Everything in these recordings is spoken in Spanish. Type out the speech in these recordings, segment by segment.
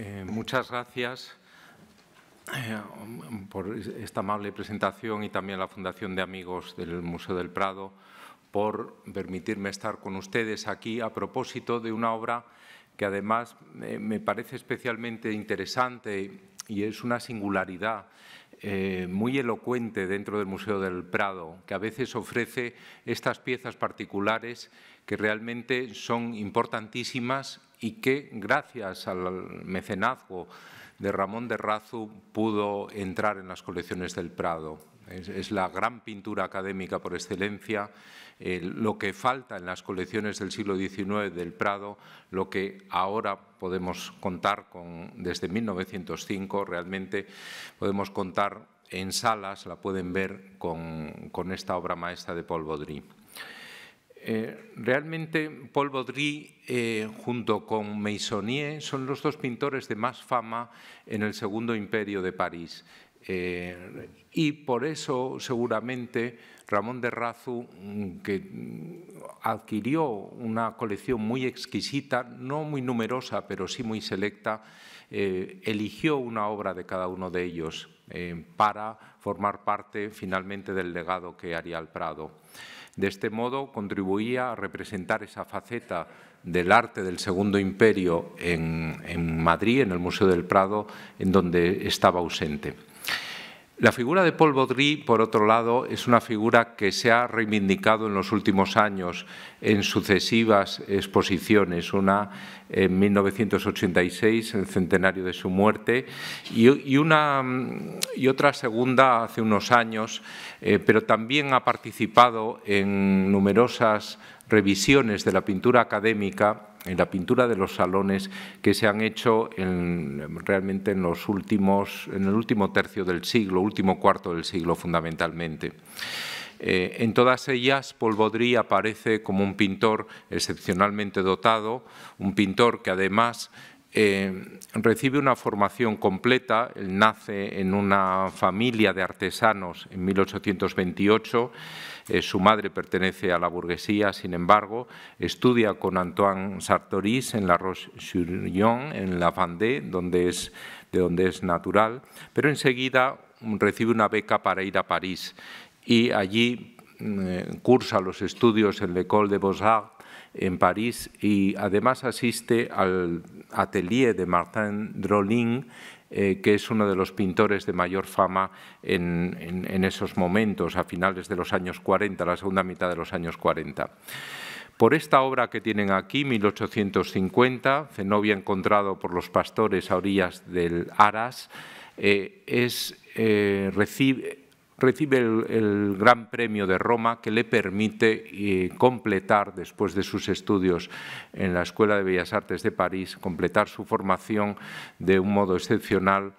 Eh, muchas gracias eh, por esta amable presentación y también a la Fundación de Amigos del Museo del Prado por permitirme estar con ustedes aquí a propósito de una obra que además me parece especialmente interesante y es una singularidad eh, muy elocuente dentro del Museo del Prado, que a veces ofrece estas piezas particulares que realmente son importantísimas y que gracias al mecenazgo de Ramón de Razu pudo entrar en las colecciones del Prado. Es, la gran pintura académica por excelencia, eh, lo que falta en las colecciones del siglo XIX del Prado, lo que ahora podemos contar con, desde 1905 realmente podemos contar en salas, la pueden ver con, con esta obra maestra de Paul Baudry. Eh, realmente Paul Baudry eh, junto con Meissonier son los dos pintores de más fama en el Segundo Imperio de París. Eh, y por eso seguramente Ramón de Razu, mm, que mm, adquirió una colección muy exquisita, no muy numerosa, pero sí muy selecta, eligió una obra de cada uno de ellos para formar parte finalmente del legado que haría el Prado. De este modo contribuía a representar esa faceta del arte del Segundo Imperio en, Madrid, en el Museo del Prado, en donde estaba ausente. La figura de Paul Baudry, por otro lado, es una figura que se ha reivindicado en los últimos años en sucesivas exposiciones, una en 1986, el centenario de su muerte, y, otra segunda hace unos años, eh, pero también ha participado en numerosas revisiones de la pintura académica en la pintura de los salones que se han hecho realmente en, los últimos, en el último tercio del siglo, último cuarto del siglo fundamentalmente. Eh, en todas ellas, Paul Baudry aparece como un pintor excepcionalmente dotado, un pintor que además eh, recibe una formación completa, nace en una familia de artesanos en 1828, eh, su madre pertenece a la burguesía, sin embargo, estudia con Antoine Sartoris en la Roche-sur-Yon, en la Vendée, donde es, de donde es natural, pero enseguida recibe una beca para ir a París y allí mm, eh, cursa los estudios en l'École de Beaux-Arts en París y además asiste al atelier de Martin Drolin eh, que es uno de los pintores de mayor fama en, esos momentos, a finales de los años 40, la segunda mitad de los años 40. Por esta obra que tienen aquí, 1850, Zenobia encontrado por los pastores a orillas del Aras, eh, es, eh, recibe, recibe el, Gran Premio de Roma que le permite eh, completar, después de sus estudios en la Escuela de Bellas Artes de París, completar su formación de un modo excepcional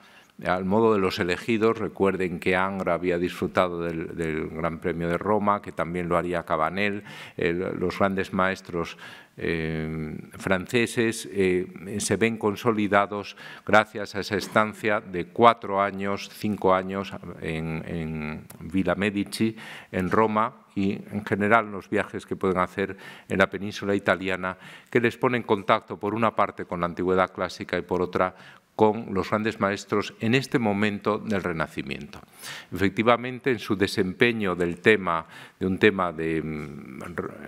al modo de los elegidos, recuerden que Angra había disfrutado del, Gran Premio de Roma, que también lo haría Cabanel, los grandes maestros eh, franceses eh, se ven consolidados gracias a esa estancia de cuatro años, cinco años en, en Villa Medici, en Roma, y en general los viajes que pueden hacer en la península italiana, que les pone en contacto por una parte con la antigüedad clásica y por otra con los grandes maestros en este momento del Renacimiento. Efectivamente, en su desempeño del tema, de un tema mm,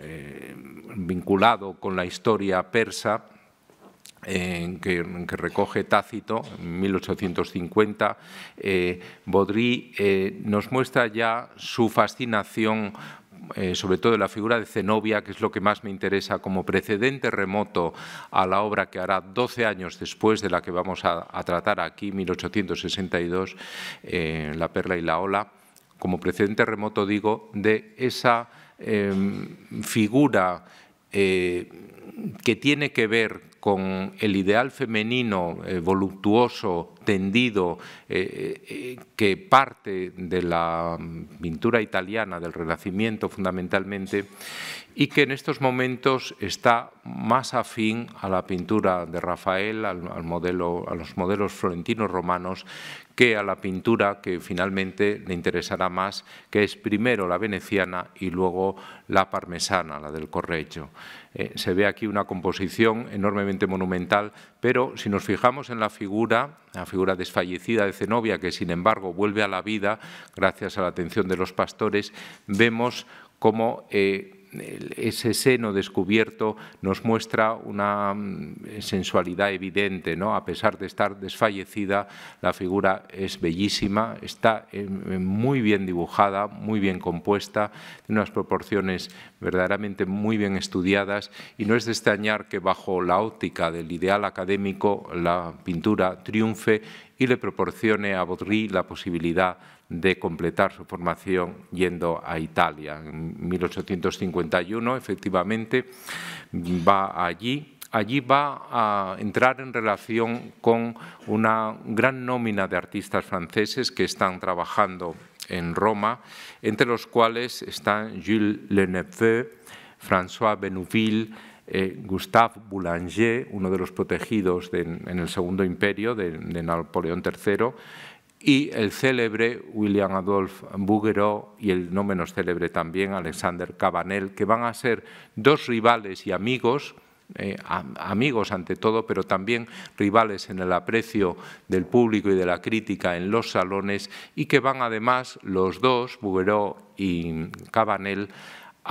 eh, vinculado con la historia persa, en que, recoge Tácito en 1850, eh, Baudry eh, nos muestra ya su fascinación eh, sobre todo de la figura de Zenobia, que es lo que más me interesa como precedente remoto a la obra que hará 12 años después de la que vamos a, tratar aquí, 1862, eh, La perla y la ola, como precedente remoto digo, de esa em, figura eh, que tiene que ver con el ideal femenino eh, voluptuoso, tendido, eh, eh, que parte de la pintura italiana, del Renacimiento fundamentalmente, y que en estos momentos está más afín a la pintura de Rafael, modelo, a los modelos florentinos romanos, que a la pintura que finalmente le interesará más, que es primero la veneciana y luego la parmesana, la del Correggio. Eh, se ve aquí una composición enormemente monumental, pero si nos fijamos en la figura, la figura desfallecida de Zenobia, que sin embargo vuelve a la vida gracias a la atención de los pastores, vemos cómo... Eh, ese seno descubierto nos muestra una mm, sensualidad evidente, ¿no? a pesar de estar desfallecida, la figura es bellísima, está muy bien dibujada, muy bien compuesta, tiene unas proporciones verdaderamente muy bien estudiadas y no es de extrañar que bajo la óptica del ideal académico la pintura triunfe y le proporcione a Baudry la posibilidad de completar su formación yendo a Italia. En 1851, efectivamente, va allí. Allí va a entrar en relación con una gran nómina de artistas franceses que están trabajando en Roma, entre los cuales están Jules Neveu, François Benouville, eh, Gustave Boulanger, uno de los protegidos en el Segundo Imperio de Napoleón III, y el célebre William Adolphe Bouguereau y el no menos célebre también Alexander Cabanel, que van a ser dos rivales y amigos, eh, amigos ante todo, pero también rivales en el aprecio del público y de la crítica en los salones y que van además los dos, Bouguereau y Cabanel,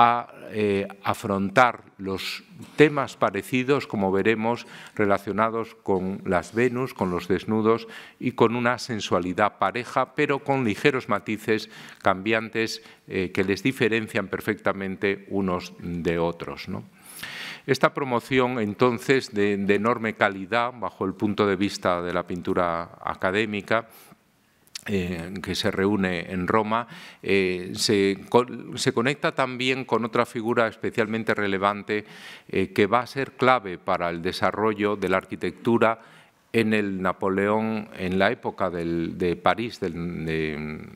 a eh, afrontar los temas parecidos, como veremos, relacionados con las Venus, con los desnudos y con una sensualidad pareja, pero con ligeros matices cambiantes eh, que les diferencian perfectamente unos de otros. Esta promoción, entonces, de enorme calidad bajo el punto de vista de la pintura académica, eh, que se reúne en Roma, eh, se, conecta también con otra figura especialmente relevante eh, que va a ser clave para el desarrollo de la arquitectura en el Napoleón, en la época del, de París, en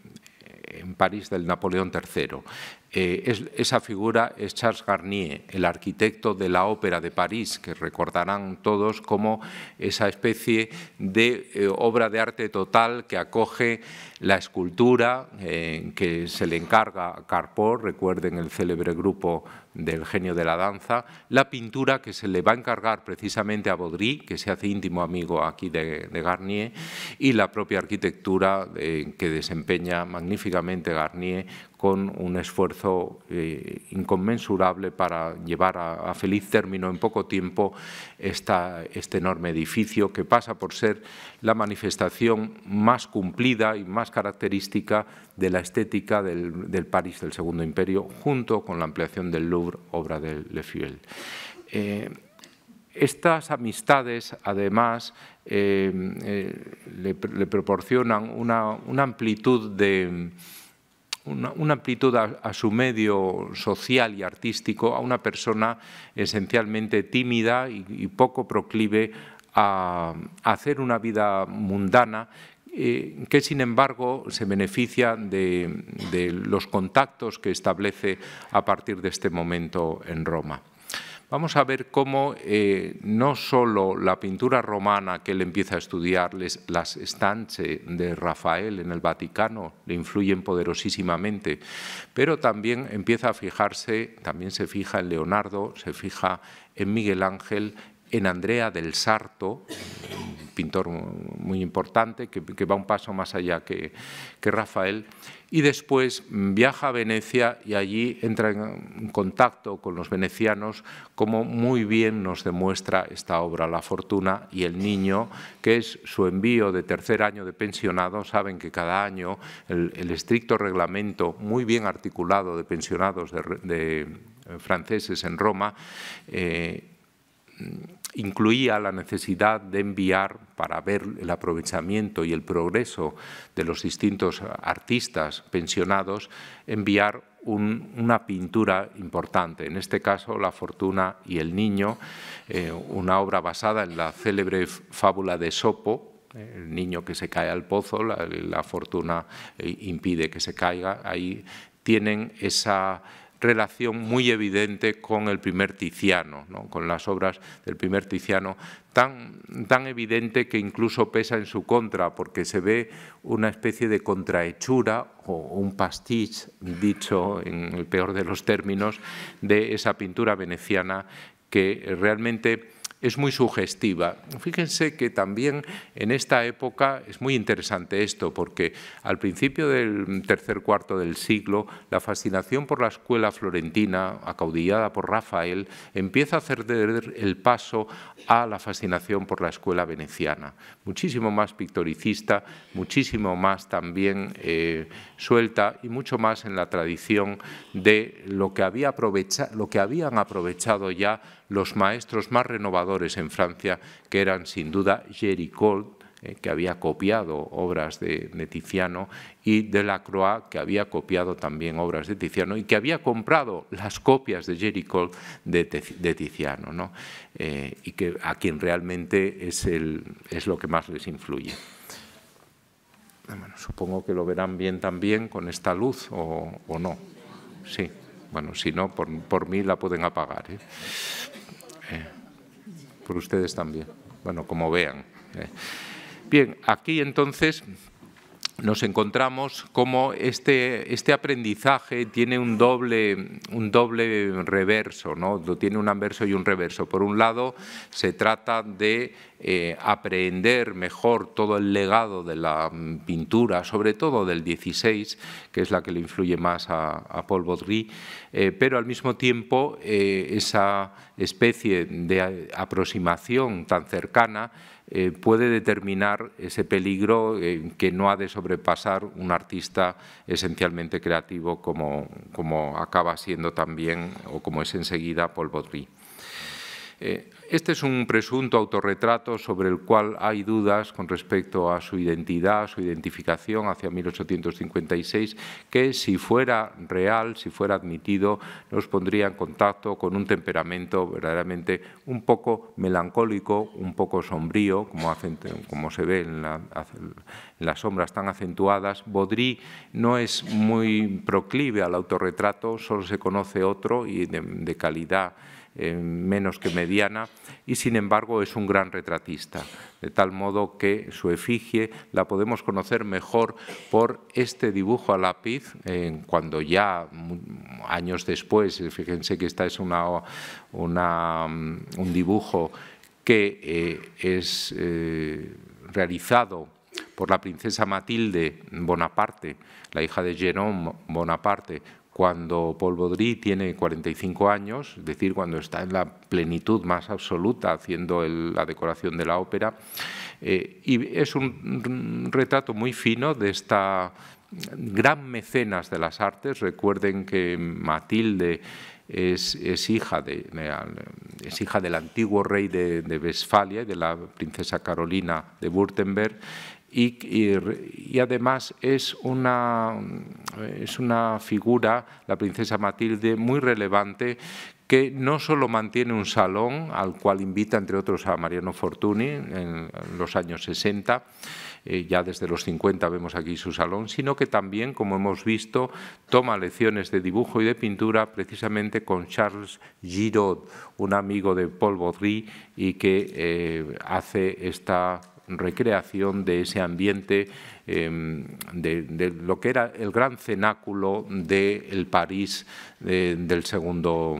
París del Napoleón III. Eh, esa figura es Charles Garnier, el arquitecto de la Ópera de París, que recordarán todos como esa especie de eh, obra de arte total que acoge la escultura eh, que se le encarga a Carpó, recuerden el célebre grupo del genio de la danza, la pintura que se le va a encargar precisamente a Baudry, que se hace íntimo amigo aquí de, Garnier, y la propia arquitectura eh, que desempeña magníficamente Garnier con un esfuerzo eh, inconmensurable para llevar a, feliz término en poco tiempo este enorme edificio que pasa por ser la manifestación más cumplida y más característica de la estética del, París del Segundo Imperio, junto con la ampliación del Louvre, obra de Le Fuel. Eh, estas amistades, además, eh, eh, le, proporcionan una, amplitud a, su medio social y artístico a una persona esencialmente tímida y, poco proclive a hacer una vida mundana eh, que sin embargo se beneficia de, los contactos que establece a partir de este momento en Roma vamos a ver cómo eh, no solo la pintura romana que él empieza a estudiar, las estanche de Rafael en el Vaticano le influyen poderosísimamente, pero también empieza a fijarse, también se fija en Leonardo, se fija en Miguel Ángel, en Andrea del Sarto, un pintor muy importante que, va un paso más allá que, Rafael, y después viaja a Venecia y allí entra en contacto con los venecianos, como muy bien nos demuestra esta obra, La Fortuna y el Niño, que es su envío de tercer año de pensionado. Saben que cada año el, estricto reglamento muy bien articulado de pensionados de, franceses en Roma eh, incluía la necesidad de enviar, para ver el aprovechamiento y el progreso de los distintos artistas pensionados, enviar una pintura importante, en este caso La fortuna y el niño, eh, una obra basada en la célebre fábula de Sopo, el niño que se cae al pozo, la, la fortuna eh, impide que se caiga, ahí tienen esa relación muy evidente con el primer Tiziano, con las obras del primer Tiziano, tan, tan evidente que incluso pesa en su contra, porque se ve una especie de contrahechura o un pastiche, dicho en el peor de los términos, de esa pintura veneciana que realmente es muy sugestiva. Fíjense que también en esta época es muy interesante esto, porque al principio del tercer cuarto del siglo, la fascinación por la escuela florentina, acaudillada por Rafael, empieza a hacer el paso a la fascinación por la escuela veneciana, muchísimo más pictoricista, muchísimo más también eh, suelta y mucho más en la tradición de lo que, había lo que habían aprovechado ya los maestros más renovadores en Francia, que eran sin duda Géricault, eh, que había copiado obras de, Tiziano, y Delacroix, que había copiado también obras de Tiziano y que había comprado las copias de Jericho de, Tiziano, eh, y que a quien realmente es, lo que más les influye. supongo que lo verán bien también con esta luz o, o no. Sí. Bueno, si no, por, mí la pueden apagar. ¿eh? Eh, por ustedes también. Bueno, como vean. ¿eh? Bien, aquí entonces nos encontramos como este, este aprendizaje tiene un doble, un doble reverso, ¿no? tiene un anverso y un reverso. Por un lado, se trata de eh, aprender mejor todo el legado de la pintura, sobre todo del 16, que es la que le influye más a, Paul Baudry, eh, pero al mismo tiempo eh, esa especie de aproximación tan cercana puede determinar ese peligro que no ha de sobrepasar un artista esencialmente creativo como, como acaba siendo también o como es enseguida Paul Baudry. Este es un presunto autorretrato sobre el cual hay dudas con respecto a su identidad, su identificación hacia 1856, que si fuera real, si fuera admitido, nos pondría en contacto con un temperamento verdaderamente un poco melancólico, un poco sombrío, como, se ve en, las sombras tan acentuadas. Baudry no es muy proclive al autorretrato, solo se conoce otro y de calidad eh, menos que mediana, y sin embargo es un gran retratista, de tal modo que su efigie la podemos conocer mejor por este dibujo a lápiz, eh, cuando ya mm, años después, fíjense que esta es una, mm, un dibujo que eh, es realizado por la princesa Matilde Bonaparte, la hija de Jerome Bonaparte, cuando Paul Baudry tiene 45 años, es decir, cuando está en la plenitud más absoluta haciendo la decoración de la ópera. Eh, y es un retrato muy fino de esta gran mecenas de las artes. Recuerden que Matilde es, hija, del antiguo rey de, de Westfalia y de la princesa Carolina de Württemberg y, además es una, es una figura, la princesa Matilde, muy relevante que no solo mantiene un salón al cual invita, entre otros, a Mariano Fortuny en los años 60, eh, ya desde los 50 vemos aquí su salón, sino que también, como hemos visto, toma lecciones de dibujo y de pintura precisamente con Charles Giraud, un amigo de Paul Baudry, y que eh, hace esta recreación de ese ambiente em, de, lo que era el gran cenáculo del el París eh, del, segundo,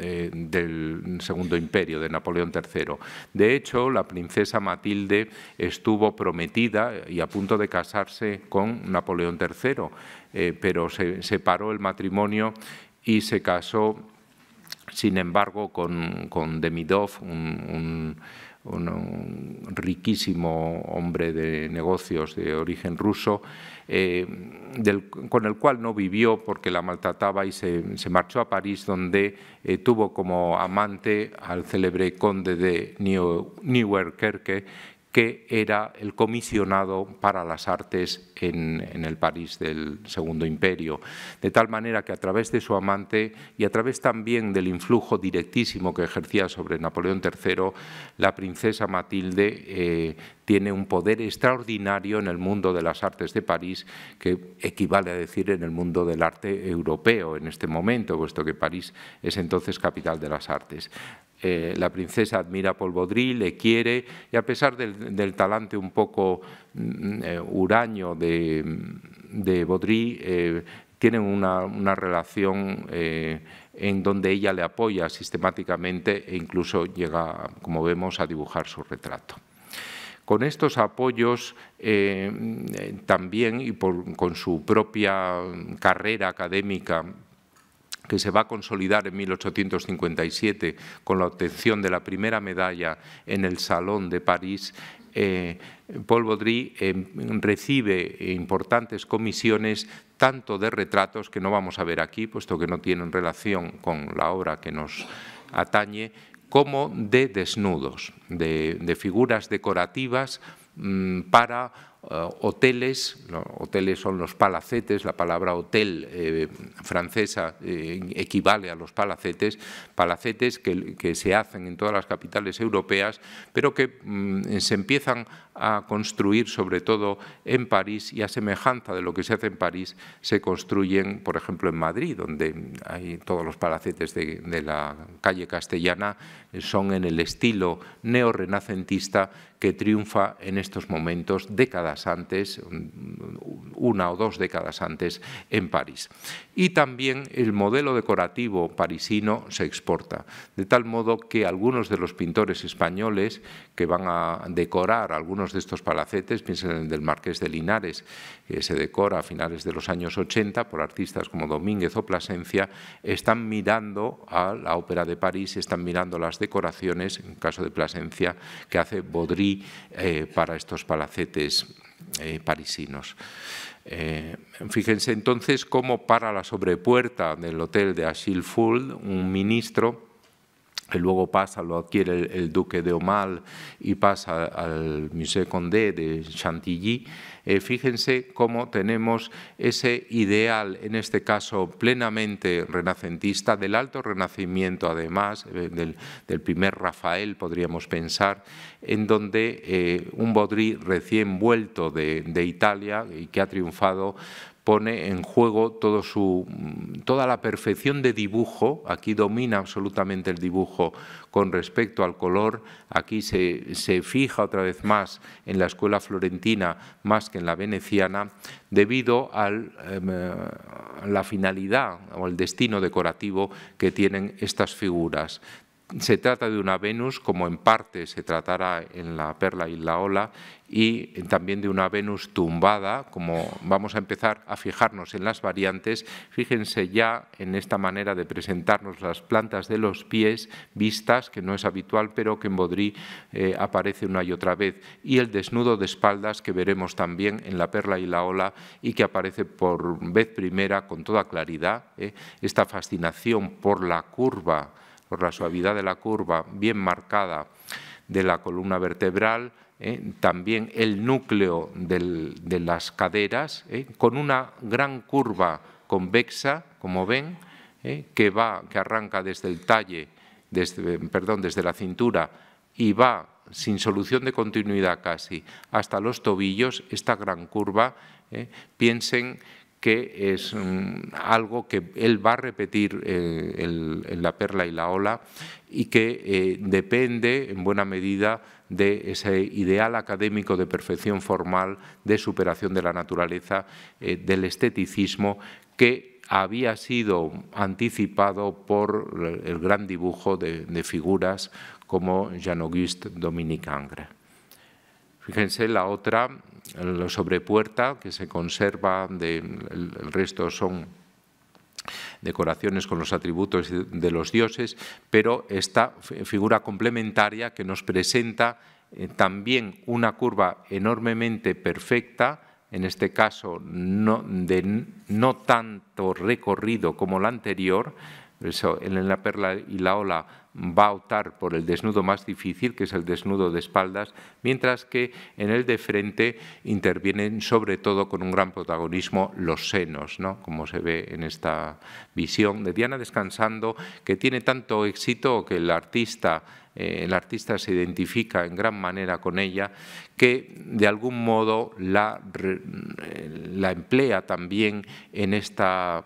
eh, del segundo imperio de Napoleón III. De hecho, la princesa Matilde estuvo prometida y a punto de casarse con Napoleón III, eh, pero se separó el matrimonio y se casó, sin embargo, con, Demidov, un un, riquísimo hombre de negocios de origen ruso, eh, con el cual no vivió porque la maltrataba y se, marchó a París, donde eh, tuvo como amante al célebre conde de New, que era el comisionado para las artes en, el París del Segundo Imperio. De tal manera que a través de su amante y a través también del influjo directísimo que ejercía sobre Napoleón III, la princesa Matilde eh, tiene un poder extraordinario en el mundo de las artes de París, que equivale a decir en el mundo del arte europeo en este momento, puesto que París es entonces capital de las artes. Eh, la princesa admira a Baudry, le quiere, y a pesar del, talante un poco uraño mm, eh, huraño de, Baudry, eh, tienen una, relación en donde ella le apoya sistemáticamente e incluso llega, como vemos, a dibujar su retrato. Con estos apoyos también y con su propia carrera académica que se va a consolidar en 1857 con la obtención de la primera medalla en el Salón de París, eh, Paul Baudry eh, recibe importantes comisiones tanto de retratos, que no vamos a ver aquí, puesto que no tienen relación con la obra que nos atañe, como de desnudos, de, figuras decorativas mm, para eh, hoteles, los hoteles son los palacetes, la palabra hotel eh, francesa eh, equivale a los palacetes, palacetes que, se hacen en todas las capitales europeas, pero que mm, se empiezan a construir, sobre todo en París, y a semejanza de lo que se hace en París, se construyen, por ejemplo, en Madrid, donde hay todos los palacetes de, de la calle castellana, eh, son en el estilo neorrenacentista que triunfa en estos momentos décadas antes, una o dos décadas antes, en París. Y también el modelo decorativo parisino se exporta, de tal modo que algunos de los pintores españoles que van a decorar algunos de estos palacetes, piensen en el del Marqués de Linares, que se decora a finales de los años 80 por artistas como Domínguez o Plasencia, están mirando a la Ópera de París, están mirando las decoraciones, en caso de Plasencia, que hace Baudry eh, para estos palacetes eh, parisinos. Eh, fíjense entonces cómo para la sobrepuerta del hotel de Achille Fould, un ministro y luego pasa, lo adquiere el, duque de Omal y pasa al Museo Condé de Chantilly, eh, fíjense cómo tenemos ese ideal, en este caso plenamente renacentista, del alto renacimiento además, eh, del, primer Rafael podríamos pensar, en donde eh, un Baudry recién vuelto de Italia y que ha triunfado pone en juego toda la perfección de dibujo, aquí domina absolutamente el dibujo con respecto al color, aquí se, fija otra vez más en la escuela florentina más que en la veneciana, debido em, eh, a la finalidad o el destino decorativo que tienen estas figuras se trata de una Venus, como en parte se tratará en la perla y la ola, y también de una Venus tumbada, como vamos a empezar a fijarnos en las variantes. Fíjense ya en esta manera de presentarnos las plantas de los pies vistas, que no es habitual, pero que en Bodrí eh, aparece una y otra vez, y el desnudo de espaldas que veremos también en la perla y la ola y que aparece por vez primera con toda claridad, eh, esta fascinación por la curva por la suavidad de la curva bien marcada de la columna vertebral, ¿eh? también el núcleo de las caderas, ¿eh? con una gran curva convexa, como ven, ¿eh? que, va, que arranca desde el talle, desde, perdón, desde la cintura y va sin solución de continuidad casi hasta los tobillos, esta gran curva. Piensen que es mm, algo que él va a repetir en eh, La perla y la ola y que eh, depende en buena medida de ese ideal académico de perfección formal, de superación de la naturaleza, eh, del esteticismo que había sido anticipado por el gran dibujo de, figuras como Jean-Auguste Dominique angre Fíjense la otra, la sobrepuerta que se conserva, el, resto son decoraciones con los atributos de los dioses, pero esta figura complementaria que nos presenta eh, también una curva enormemente perfecta, en este caso no, de no tanto recorrido como la anterior, en la perla y la ola va a optar por el desnudo más difícil, que es el desnudo de espaldas, mientras que en el de frente intervienen sobre todo con un gran protagonismo los senos, ¿no? como se ve en esta visión de Diana descansando, que tiene tanto éxito que el artista eh, el artista se identifica en gran manera con ella, que de algún modo la, eh, emplea también en esta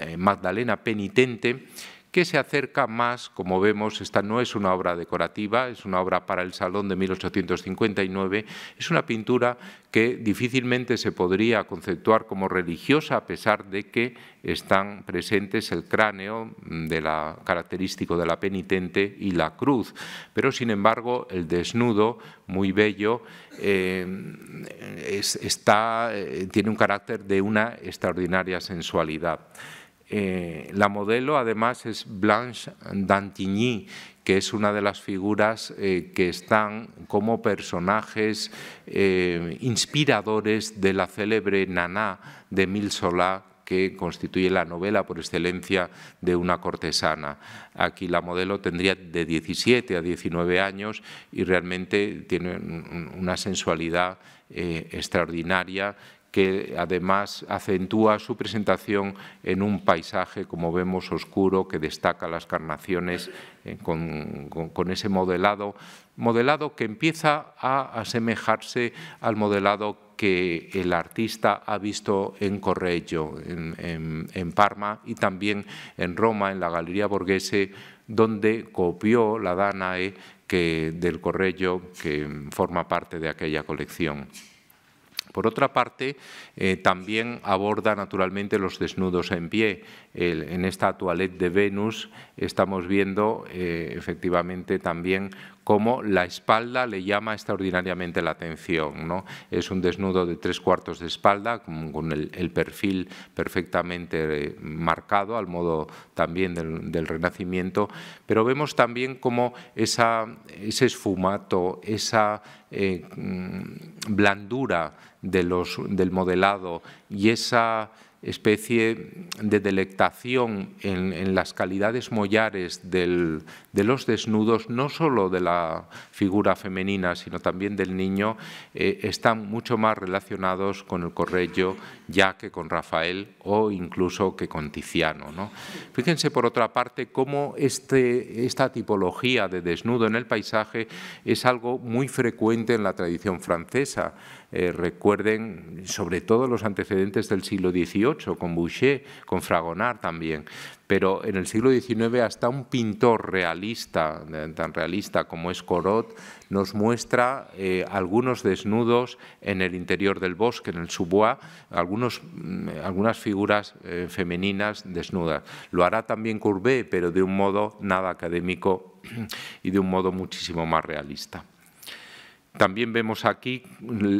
eh, Magdalena penitente que se acerca más, como vemos, esta no es una obra decorativa, es una obra para el Salón de 1859, es una pintura que difícilmente se podría conceptuar como religiosa a pesar de que están presentes el cráneo mm, característico de la penitente y la cruz, pero sin embargo el desnudo, muy bello, eh, eh, tiene un carácter de una extraordinaria sensualidad. Eh, la modelo además es Blanche Dantigny, que es una de las figuras eh, que están como personajes eh, inspiradores de la célebre Naná de Mil Solá, que constituye la novela por excelencia de una cortesana. Aquí la modelo tendría de 17 a 19 años y realmente tiene una sensualidad extraordinaria que además acentúa su presentación en un paisaje, como vemos, oscuro, que destaca las carnaciones eh, con, ese modelado, modelado que empieza a asemejarse al modelado que el artista ha visto en Correggio, en, Parma y también en Roma, en la Galería Borghese, donde copió la Danae del Correggio, que forma parte de aquella colección. Por otra parte, eh, también aborda naturalmente los desnudos en pie. en esta toilette de Venus estamos viendo eh, efectivamente también cómo la espalda le llama extraordinariamente la atención. ¿no? Es un desnudo de tres cuartos de espalda, con el, perfil perfectamente eh, marcado, al modo también del, Renacimiento, pero vemos también cómo esa, ese esfumato, esa eh, mm, blandura del modelado y esa especie de delectación en, en las calidades mollares del, de los desnudos, no solo de la figura femenina, sino también del niño, eh, están mucho más relacionados con el Correggio ya que con Rafael o incluso que con Tiziano. ¿no? Fíjense, por otra parte, cómo este, esta tipología de desnudo en el paisaje es algo muy frecuente en la tradición francesa. Eh, recuerden sobre todo los antecedentes del siglo XVIII, con Boucher, con Fragonard también pero en el siglo XIX hasta un pintor realista, tan realista como es Corot, nos muestra eh, algunos desnudos en el interior del bosque, en el Subois, mm, algunas figuras eh, femeninas desnudas. Lo hará también Courbet, pero de un modo nada académico y de un modo muchísimo más realista. También vemos aquí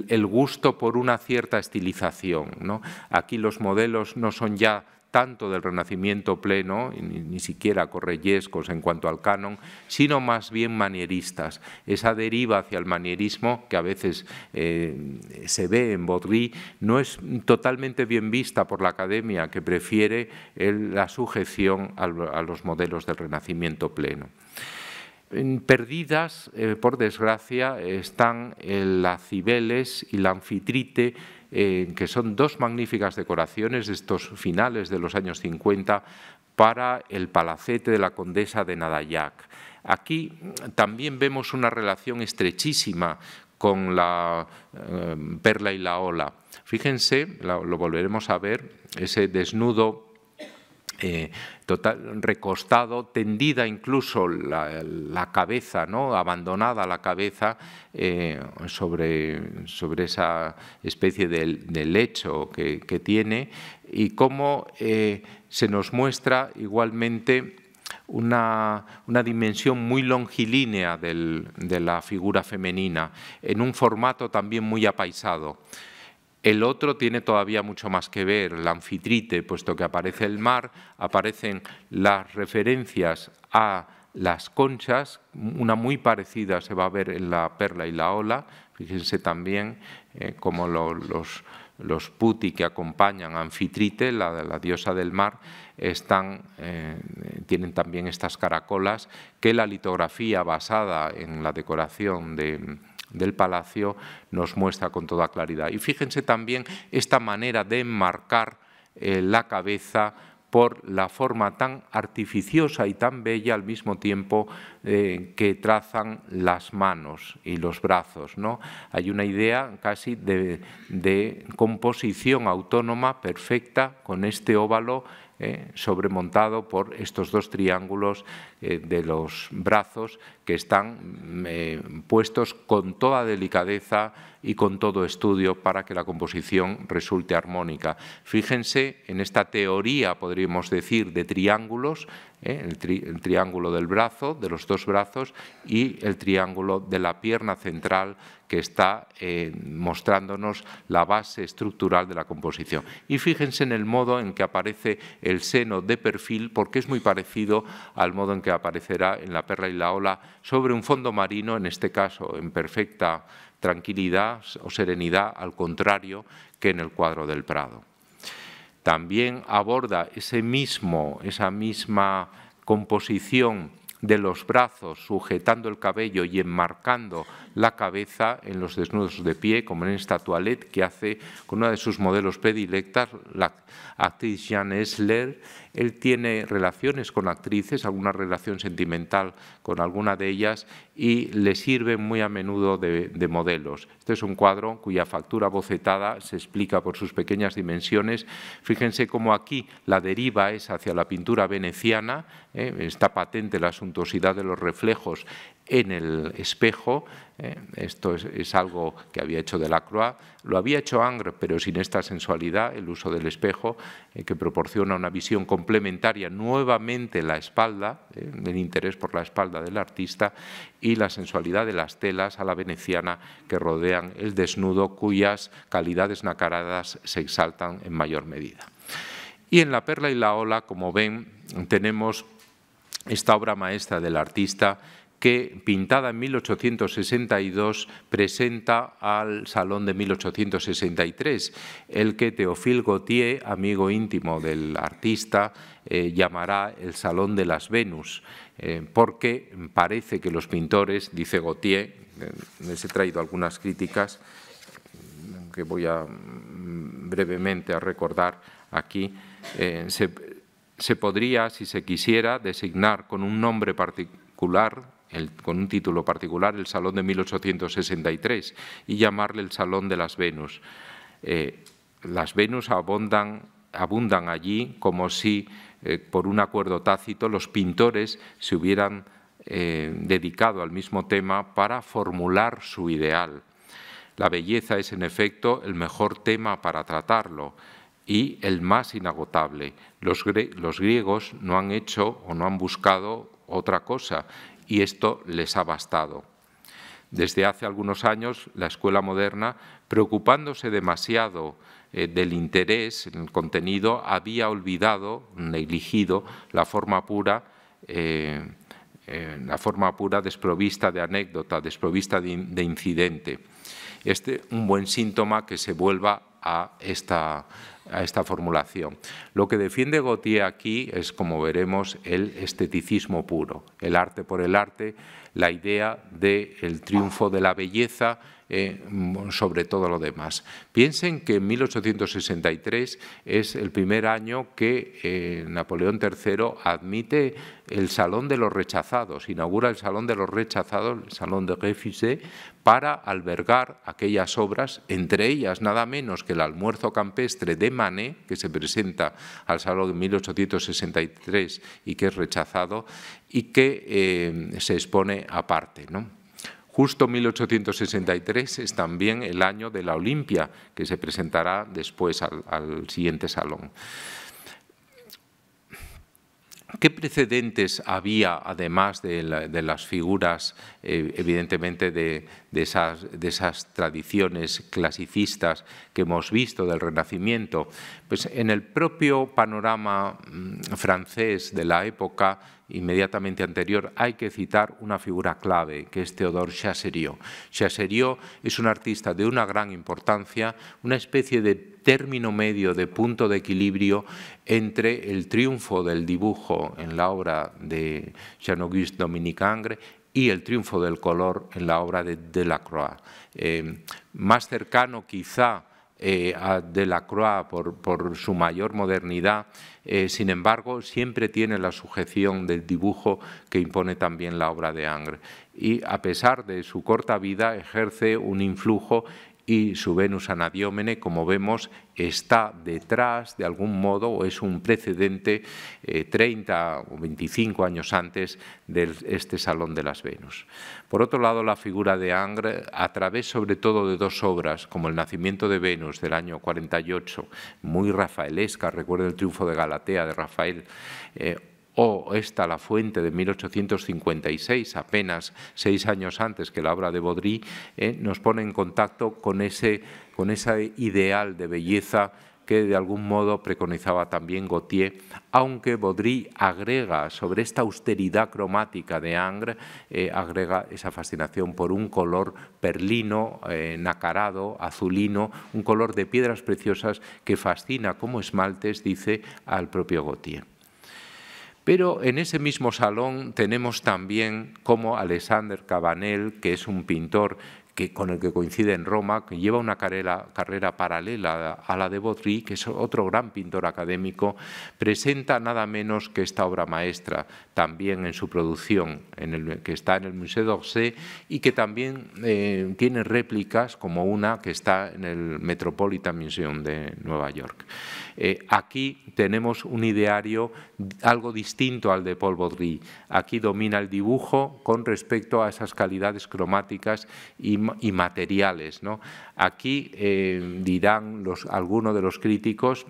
el gusto por una cierta estilización. ¿no? Aquí los modelos no son ya tanto del Renacimiento pleno, ni, siquiera correyescos en cuanto al canon, sino más bien manieristas. Esa deriva hacia el manierismo, que a veces eh, se ve en Baudry, no es totalmente bien vista por la academia, que prefiere la sujeción a, los modelos del Renacimiento pleno. Perdidas, eh, por desgracia, están la cibeles y la anfitrite, que son dos magníficas decoraciones de estos finales de los años 50 para el palacete de la condesa de Nadayac. Aquí también vemos una relación estrechísima con la eh, perla y la ola. Fíjense, lo volveremos a ver, ese desnudo eh, total, recostado, tendida incluso la, cabeza, ¿no? abandonada la cabeza eh, sobre, esa especie de, lecho que, tiene y cómo eh, se nos muestra igualmente una, dimensión muy longilínea de la figura femenina, en un formato también muy apaisado. El otro tiene todavía mucho más que ver, la anfitrite, puesto que aparece el mar, aparecen las referencias a las conchas, una muy parecida se va a ver en la perla y la ola, fíjense también eh, cómo como los, puti que acompañan a Anfitrite, la, diosa del mar, están, eh, tienen también estas caracolas que la litografía basada en la decoración de, del palacio nos muestra con toda claridad. Y fíjense también esta manera de enmarcar eh, la cabeza por la forma tan artificiosa y tan bella al mismo tiempo eh, que trazan las manos y los brazos. ¿no? Hay una idea casi de, composición autónoma perfecta con este óvalo eh, sobremontado por estos dos triángulos eh, de los brazos que están eh, puestos con toda delicadeza y con todo estudio para que la composición resulte armónica. Fíjense en esta teoría, podríamos decir, de triángulos, eh, el, triángulo del brazo, de los dos brazos, y el triángulo de la pierna central que está mostrándonos la base estructural de la composición. Y fíjense en el modo en que aparece el seno de perfil, porque es muy parecido al modo en que aparecerá en La Perla y la Ola sobre un fondo marino, en este caso en perfecta tranquilidad o serenidad, al contrario que en el cuadro del Prado. También aborda ese mismo, esa misma composición de los brazos sujetando el cabello y enmarcando la cabeza en los desnudos de pie, como en esta toilette que hace con uno de sus modelos predilectas, la actriz Jeanne Esler, él tiene relaciones con actrices, alguna relación sentimental con alguna de ellas y le sirve muy a menudo de, modelos. Este es un cuadro cuya factura bocetada se explica por sus pequeñas dimensiones. Fíjense cómo aquí la deriva es hacia la pintura veneciana, ¿eh? está patente la suntuosidad de los reflejos en el espejo. Eh, esto es, algo que había hecho Delacroix. Lo había hecho Angre, pero sin esta sensualidad, el uso del espejo, eh, que proporciona una visión complementaria, nuevamente la espalda, eh, el interés por la espalda del artista, y la sensualidad de las telas a la veneciana que rodean el desnudo, cuyas calidades nacaradas se exaltan en mayor medida. Y en La Perla y la Ola, como ven, tenemos esta obra maestra del artista que, pintada en 1862, presenta al Salón de 1863, el que Teofil Gautier, amigo íntimo del artista, eh, llamará el Salón de las Venus, eh, porque parece que los pintores, dice Gautier, eh, les he traído algunas críticas que voy a mm, brevemente a recordar aquí, se podría, si se quisiera, designar con un nombre particular con un título particular, el Salón de 1863, y llamarle el Salón de las Venus. Eh, las Venus abundan, abundan allí como si, eh, por un acuerdo tácito, los pintores se hubieran eh, dedicado al mismo tema para formular su ideal. La belleza es, en efecto, el mejor tema para tratarlo y el más inagotable. Los, los griegos no han hecho o no han buscado otra cosa y esto les ha bastado. Desde hace algunos años, la escuela moderna, preocupándose demasiado eh, del interés en el contenido, había olvidado, negligido la forma pura eh, eh, la forma pura desprovista de anécdota, desprovista de, incidente. Este un buen síntoma que se vuelva a esta, a esta formulación. Lo que defiende Gautier aquí es, como veremos, el esteticismo puro, el arte por el arte, la idea del el triunfo de la belleza eh, mm, sobre todo lo demás. Piensen que en 1863 es el primer año que eh, Napoleón III admite el Salón de los Rechazados, inaugura el Salón de los Rechazados, el Salón de Refusé, para albergar aquellas obras, entre ellas nada menos que el almuerzo campestre de Manet, que se presenta al Salón de 1863 y que es rechazado, y que eh, se expone aparte. Justo 1863 es también el año de la Olimpia, que se presentará después al, siguiente salón. ¿Qué precedentes había, además de, las figuras, eh, evidentemente, de, esas, de, esas, tradiciones clasicistas que hemos visto del Renacimiento? Pues en el propio panorama mm, francés de la época inmediatamente anterior, hay que citar una figura clave, que es Theodore Chasseriot. Chasseriot es un artista de una gran importancia, una especie de término medio, de punto de equilibrio entre el triunfo del dibujo en la obra de Jean-Auguste Dominique Angre y el triunfo del color en la obra de Delacroix. Eh, más cercano quizá eh, de a Croix por, su mayor modernidad, eh, sin embargo, siempre tiene la sujeción del dibujo que impone también la obra de Angre. Y a pesar de su corta vida, ejerce un influjo y su Venus Anadiómene, como vemos, está detrás de algún modo o es un precedente 30 eh, o 25 años antes de este Salón de las Venus. Por otro lado, la figura de Angre, a través sobre todo de dos obras, como El nacimiento de Venus del año 48, muy rafaelesca, recuerda el triunfo de Galatea de Rafael, eh, o esta La Fuente de 1856, apenas seis años antes que la obra de Baudry, eh, nos pone en contacto con ese, ideal de belleza que de algún modo preconizaba también Gautier, aunque Baudry agrega sobre esta austeridad cromática de Angre, eh, agrega esa fascinación por un color perlino, eh, nacarado, azulino, un color de piedras preciosas que fascina como esmaltes, dice al propio Gautier. Pero en ese mismo salón tenemos también como Alexander Cabanel, que es un pintor con el que coincide en Roma, que lleva una carrera, paralela a la de Baudry, que es otro gran pintor académico, presenta nada menos que esta obra maestra también en su producción, en el, que está en el Museo d'Orsay y que también eh, tiene réplicas, como una que está en el Metropolitan Museum de Nueva York. Eh, aquí tenemos un ideario algo distinto al de Paul Baudry. Aquí domina el dibujo con respecto a esas calidades cromáticas y y materiales. ¿no? Aquí eh, dirán algunos de los críticos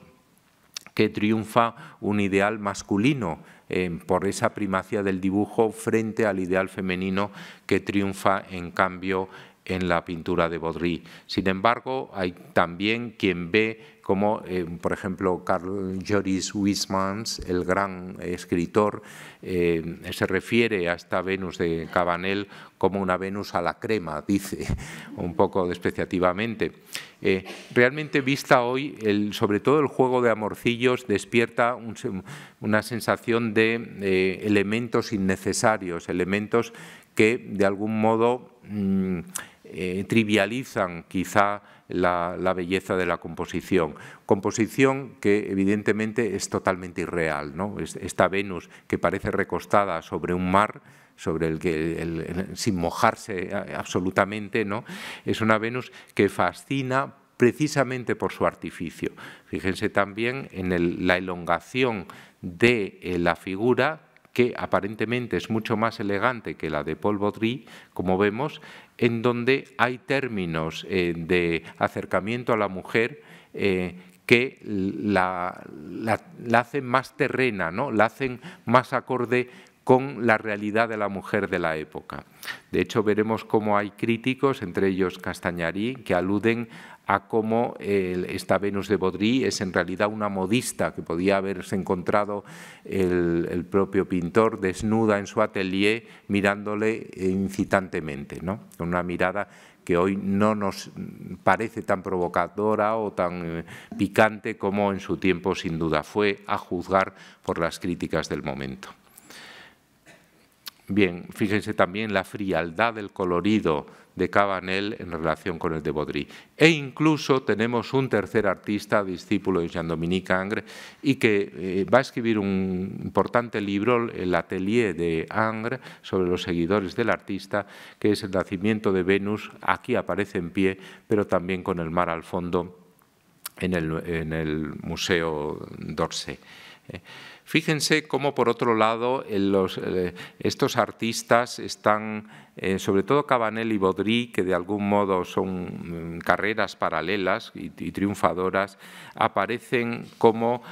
que triunfa un ideal masculino eh, por esa primacia del dibujo frente al ideal femenino que triunfa en cambio en la pintura de Baudry. Sin embargo, hay también quien ve como eh, por ejemplo Carl Joris Wismans, el gran escritor, eh, se refiere a esta Venus de Cabanel como una Venus a la crema, dice, un poco despreciativamente. Eh, realmente vista hoy, sobre todo el juego de amorcillos despierta una sensación de elementos innecesarios, elementos que de algún modo mm, trivializan quizá la, belleza de la composición. Composición que evidentemente es totalmente irreal. ¿no? Esta Venus que parece recostada sobre un mar, sobre el que sin mojarse eh, absolutamente, ¿no? es una Venus que fascina precisamente por su artificio. Fíjense también en la elongación de eh, la figura que aparentemente es mucho más elegante que la de Paul Baudry, como vemos, en donde hay términos eh, de acercamiento a la mujer eh, que la, hacen más terrena, ¿no? la hacen más acorde con la realidad de la mujer de la época. De hecho, veremos cómo hay críticos, entre ellos Castañarí, que aluden a cómo esta Venus de Baudry es en realidad una modista que podía haberse encontrado el, propio pintor desnuda en su atelier mirándole incitantemente, ¿no? con una mirada que hoy no nos parece tan provocadora o tan eh, picante como en su tiempo sin duda fue, a juzgar por las críticas del momento. Bien, fíjense también la frialdad del colorido de Cabanel en relación con el de Baudry. E incluso tenemos un tercer artista, discípulo de Jean-Dominique Angre, y que eh, va a escribir un importante libro, El Atelier de Angre, sobre los seguidores del artista, que es el nacimiento de Venus. Aquí aparece en pie, pero también con el mar al fondo en el, en el Museo d'Orsay. Eh. Fíjense cómo, por otro lado, eh, estos artistas están, eh, sobre todo Cabanel y Baudry, que de algún modo son mm, carreras paralelas y triunfadoras, aparecen como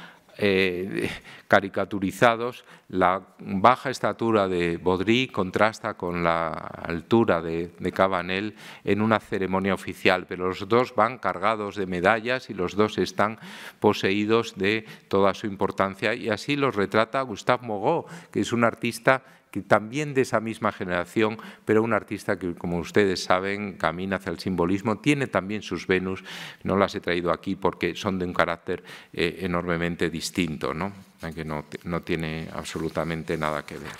eh, caricaturizados, la baja estatura de Baudry contrasta con la altura de, de Cabanel en una ceremonia oficial, pero los dos van cargados de medallas y los dos están poseídos de toda su importancia y así los retrata Gustave Mogot, que es un artista también de esa misma generación, pero un artista que, como ustedes saben, camina hacia el simbolismo, tiene también sus Venus, no las he traído aquí porque son de un carácter eh, enormemente distinto, ¿no? que no, tiene absolutamente nada que ver.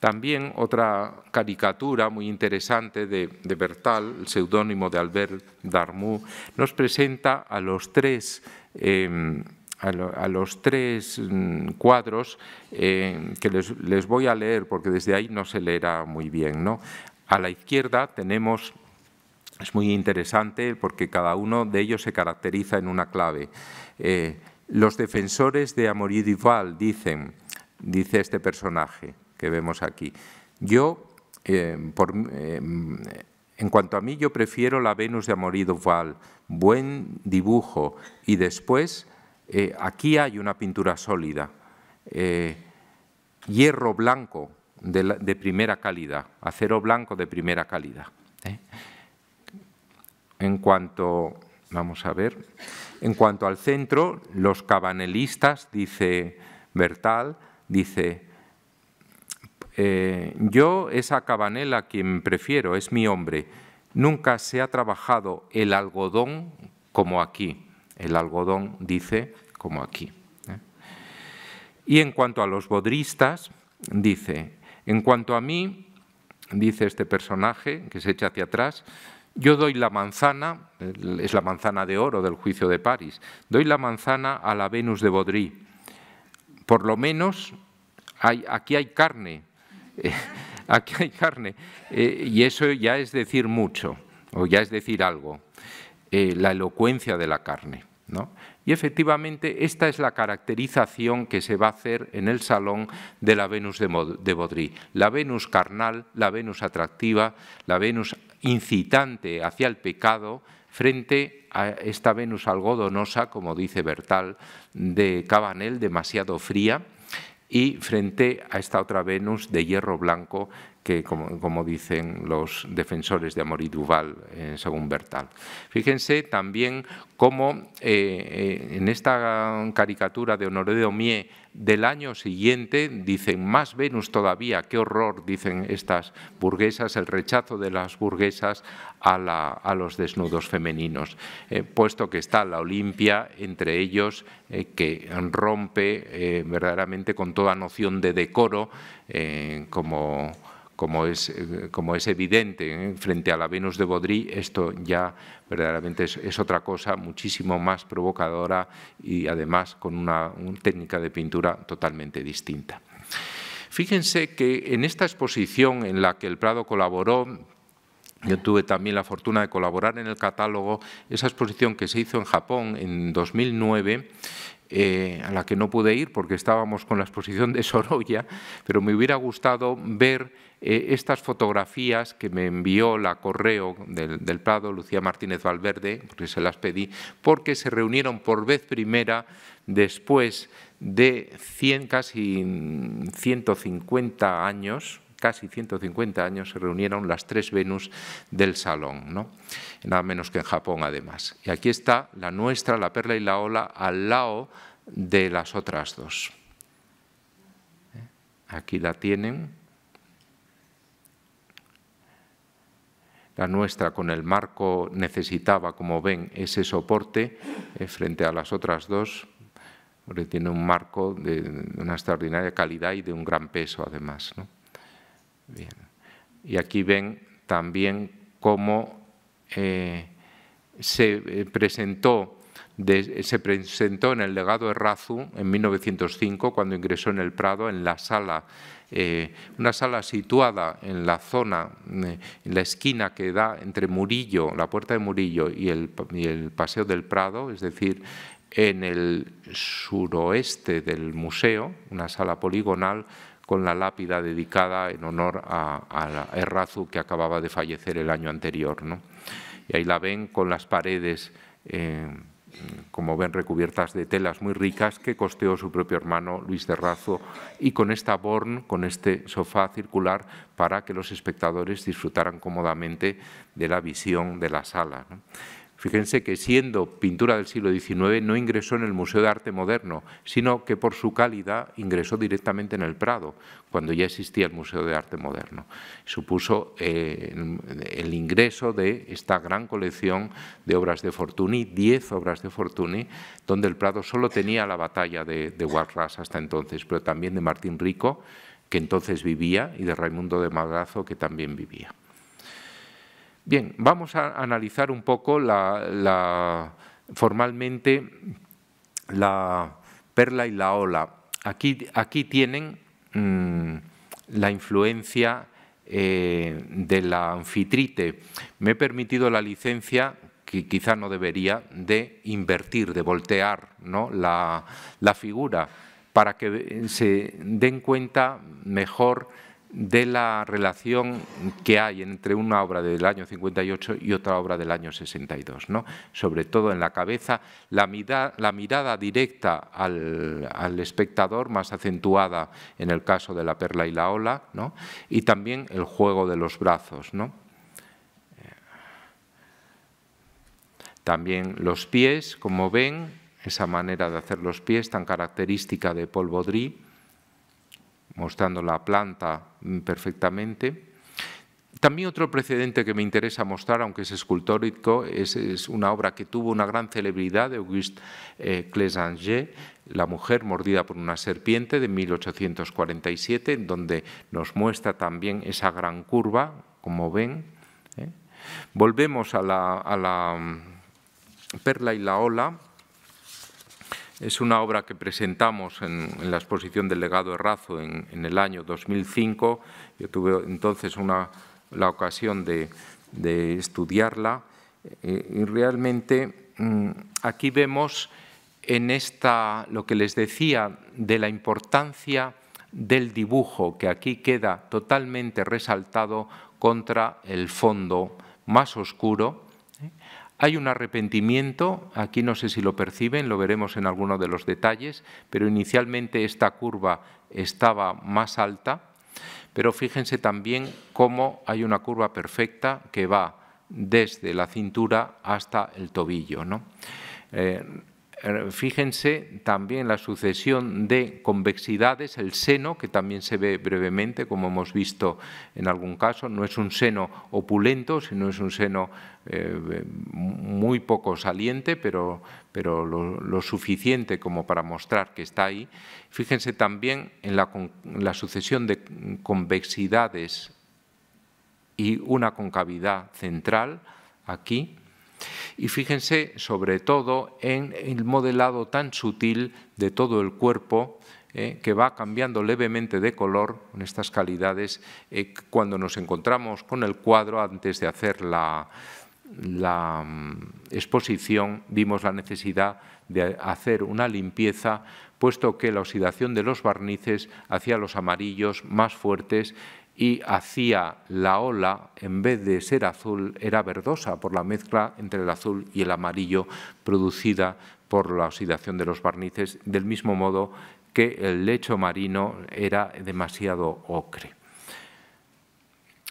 También otra caricatura muy interesante de, Bertal, el seudónimo de Albert Darmu, nos presenta a los tres... Em, a, los tres mm, cuadros eh, que les, voy a leer porque desde ahí no se leerá muy bien. ¿no? A la izquierda tenemos, es muy interesante porque cada uno de ellos se caracteriza en una clave. Eh, los defensores de Amorí Duval dicen, dice este personaje que vemos aquí, yo, eh, por, en cuanto a mí, yo prefiero la Venus de Amorí Duval, buen dibujo, y después eh, aquí hay una pintura sólida, eh, hierro blanco de, primera calidad, acero blanco de primera calidad. ¿eh? En cuanto, vamos a ver, en cuanto al centro, los cabanelistas, dice Bertal, dice, yo esa cabanela quien prefiero, es mi hombre, nunca se ha trabajado el algodón como aquí el algodón dice como aquí. ¿eh? Y en cuanto a los bodristas, dice, en cuanto a mí, dice este personaje que se echa hacia atrás, yo doy la manzana, es la manzana de oro del juicio de París, doy la manzana a la Venus de Bodrí. Por lo menos hay, aquí hay carne, eh, aquí hay carne, eh, y eso ya es decir mucho, o ya es decir algo. Eh, la elocuencia de la carne. Y efectivamente esta es la caracterización que se va a hacer en el salón de la Venus de, Baudry. La Venus carnal, la Venus atractiva, la Venus incitante hacia el pecado frente a esta Venus algodonosa, como dice Bertal, de Cabanel, demasiado fría, y frente a esta otra Venus de hierro blanco como, dicen los defensores de y Duval, eh, según Bertal. Fíjense también cómo eh, eh, en esta caricatura de Honoré de Omier del año siguiente, dicen más Venus todavía, qué horror, dicen estas burguesas, el rechazo de las burguesas a, los desnudos femeninos, puesto que está la Olimpia entre ellos, que rompe verdaderamente con toda noción de decoro, como como es, eh, como es evidente, ¿eh? frente a la Venus de Bodrí, esto ya verdaderamente es, otra cosa muchísimo más provocadora y además con una técnica de pintura totalmente distinta. Fíjense que en esta exposición en la que el Prado colaboró, yo tuve también la fortuna de colaborar en el catálogo, esa exposición que se hizo en Japón en 2009, eh, a la que no pude ir porque estábamos con la exposición de Sorolla, pero me hubiera gustado ver eh, estas fotografías que me envió la correo del, Prado, Lucía Martínez Valverde, porque se las pedí, porque se reunieron por vez primera después de casi 150 años, casi 150 años se reunieron las tres Venus del Salón, ¿no? nada menos que en Japón además. Y aquí está la nuestra, la perla y la ola, al lado de las otras dos. ¿Eh? Aquí la tienen. La nuestra con el marco necesitaba, como ven, ese soporte ¿eh? frente a las otras dos, porque tiene un marco de una extraordinaria calidad y de un gran peso además. ¿no? Bien. Y aquí ven también cómo eh, se eh, presentó se presentó en el legado de Razu en 1905, cuando ingresó en el Prado, en la sala, eh, una sala situada en la zona, en la esquina que da entre Murillo, la puerta de Murillo y el Paseo del Prado, es decir, en el suroeste del museo, una sala poligonal con la lápida dedicada en honor a, a Errazu, que acababa de fallecer el año anterior. ¿no? Y ahí la ven con las paredes, eh, como ven, recubiertas de telas muy ricas que costeó su propio hermano Luis de Errazu, y con esta born, con este sofá circular, para que los espectadores disfrutaran cómodamente de la visión de la sala. Fíjense que siendo pintura del siglo XIX no ingresó en el Museo de Arte Moderno, sino que por su calidad ingresó directamente en el Prado, cuando ya existía el Museo de Arte Moderno. Supuso eh, el ingreso de esta gran colección de obras de Fortuny, diez obras de Fortuny, donde el Prado solo tenía la batalla de, de hasta entonces, pero también de Martín Rico, que entonces vivía, y de Raimundo de Madrazo, que también vivía. Bien, vamos a analizar un poco formalmente la perla y la ola. Aquí, tienen mm, la influencia eh, de la anfitrite. Me he permitido la licencia, que quizá no debería, de invertir, de voltear la figura, para que eh, se den cuenta mejor de la relación que hay entre una obra del año 58 y otra obra del año 62, sobre todo en la cabeza, la, mirada, directa al, espectador, más acentuada en el caso de la perla y la ola, y también el juego de los brazos. También los pies, como ven, esa manera de hacer los pies tan característica de Paul Baudry, mostrando la planta mm, perfectamente. También otro precedente que me interesa mostrar, aunque es escultórico, es, una obra que tuvo una gran celebridad de Auguste eh, La mujer mordida por una serpiente, de 1847, donde nos muestra también esa gran curva, como ven. ¿eh? Volvemos a la mm, perla y la ola. Es una obra que presentamos en, la exposición del legado de en, en, el año 2005. Yo tuve entonces la ocasión de, estudiarla eh, y realmente mm, aquí vemos en esta, lo que les decía de la importancia del dibujo, que aquí queda totalmente resaltado contra el fondo más oscuro, hay un arrepentimiento, aquí no sé si lo perciben, lo veremos en alguno de los detalles, pero inicialmente esta curva estaba más alta, pero fíjense también cómo hay una curva perfecta que va desde la cintura hasta el tobillo. ¿no? Eh, eh, fíjense también la sucesión de convexidades, el seno, que también se ve brevemente, como hemos visto en algún caso, no es un seno opulento, sino es un seno eh, muy poco saliente, pero, lo, suficiente como para mostrar que está ahí. Fíjense también en la sucesión de convexidades y una concavidad central aquí y fíjense sobre todo en el modelado tan sutil de todo el cuerpo, eh, que va cambiando levemente de color en estas calidades eh, cuando nos encontramos con el cuadro antes de hacer la, la mm, exposición vimos la necesidad de hacer una limpieza puesto que la oxidación de los barnices hacía los amarillos más fuertes y hacía la ola, en vez de ser azul, era verdosa por la mezcla entre el azul y el amarillo producida por la oxidación de los barnices, del mismo modo que el lecho marino era demasiado ocre.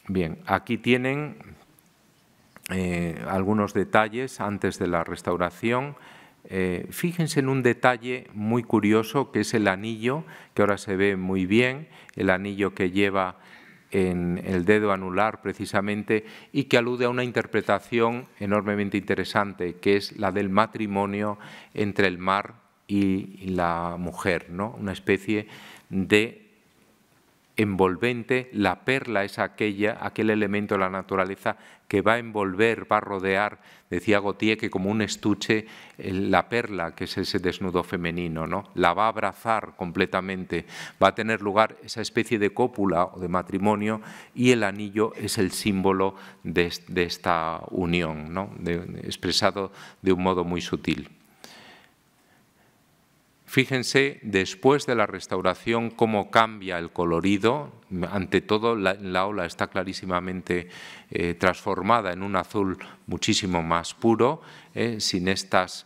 Bien, aquí tienen eh, algunos detalles antes de la restauración. Eh, fíjense en un detalle muy curioso que es el anillo, que ahora se ve muy bien, el anillo que lleva en el dedo anular precisamente y que alude a una interpretación enormemente interesante, que es la del matrimonio entre el mar y la mujer, ¿no? una especie de envolvente, la perla es aquella, aquel elemento de la naturaleza que va a envolver, va a rodear, decía Gautier, que como un estuche, eh, la perla, que es ese desnudo femenino, ¿no? la va a abrazar completamente, va a tener lugar esa especie de cópula o de matrimonio y el anillo es el símbolo de, esta unión, ¿no? expresado de un modo muy sutil. Fíjense después de la restauración cómo cambia el colorido. Ante todo, la, ola está clarísimamente eh, transformada en un azul muchísimo más puro, eh, sin estos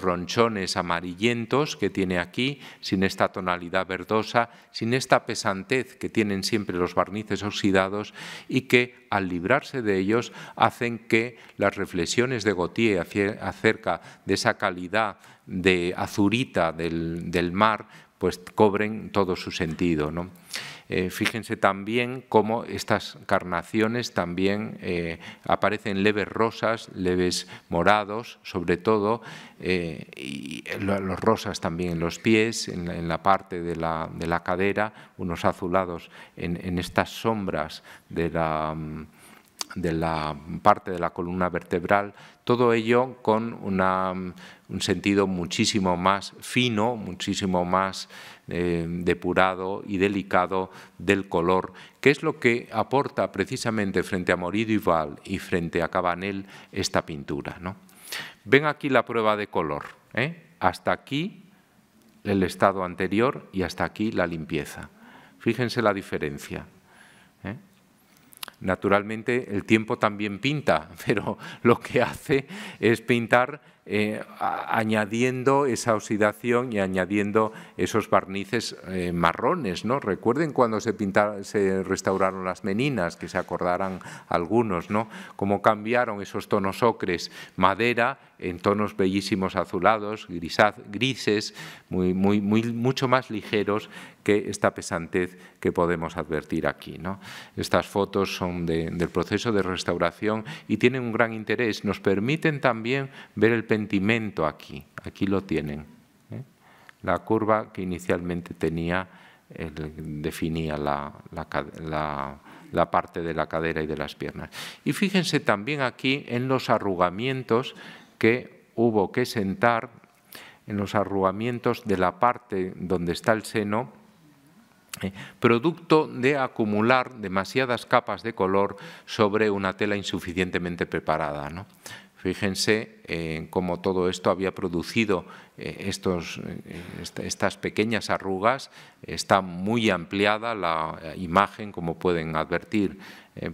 ronchones amarillentos que tiene aquí, sin esta tonalidad verdosa, sin esta pesantez que tienen siempre los barnices oxidados y que al librarse de ellos hacen que las reflexiones de Gautier acerca de esa calidad de azurita del, mar, pues cobren todo su sentido. Eh, fíjense también cómo estas carnaciones también eh, aparecen leves rosas, leves morados, sobre todo, eh, y los rosas también en los pies, en, la parte de la, cadera, unos azulados en estas sombras de la mm, de la parte de la columna vertebral, todo ello con un sentido muchísimo más fino, muchísimo más eh, depurado y delicado del color, que es lo que aporta precisamente frente a Morido y Val y frente a Cabanel esta pintura. ¿no? Ven aquí la prueba de color, ¿eh? hasta aquí el estado anterior y hasta aquí la limpieza. Fíjense la diferencia. Naturalmente el tiempo también pinta, pero lo que hace es pintar eh, añadiendo esa oxidación y añadiendo esos barnices eh, marrones. ¿no? Recuerden cuando se, pintaron, se restauraron las meninas, que se acordarán algunos, ¿no? cómo cambiaron esos tonos ocres, madera, en tonos bellísimos azulados, grisaz, grises, muy, muy, muy, mucho más ligeros que esta pesantez que podemos advertir aquí. ¿no? Estas fotos son del proceso de restauración y tienen un gran interés. Nos permiten también ver el pensamiento sentimiento aquí, aquí lo tienen. ¿eh? La curva que inicialmente tenía eh, definía la, parte de la cadera y de las piernas. Y fíjense también aquí en los arrugamientos que hubo que sentar, en los arrugamientos de la parte donde está el seno, ¿eh? producto de acumular demasiadas capas de color sobre una tela insuficientemente preparada. ¿no? Fíjense eh, en cómo todo esto había producido eh, eh, estas pequeñas arrugas. Está muy ampliada la imagen, como pueden advertir,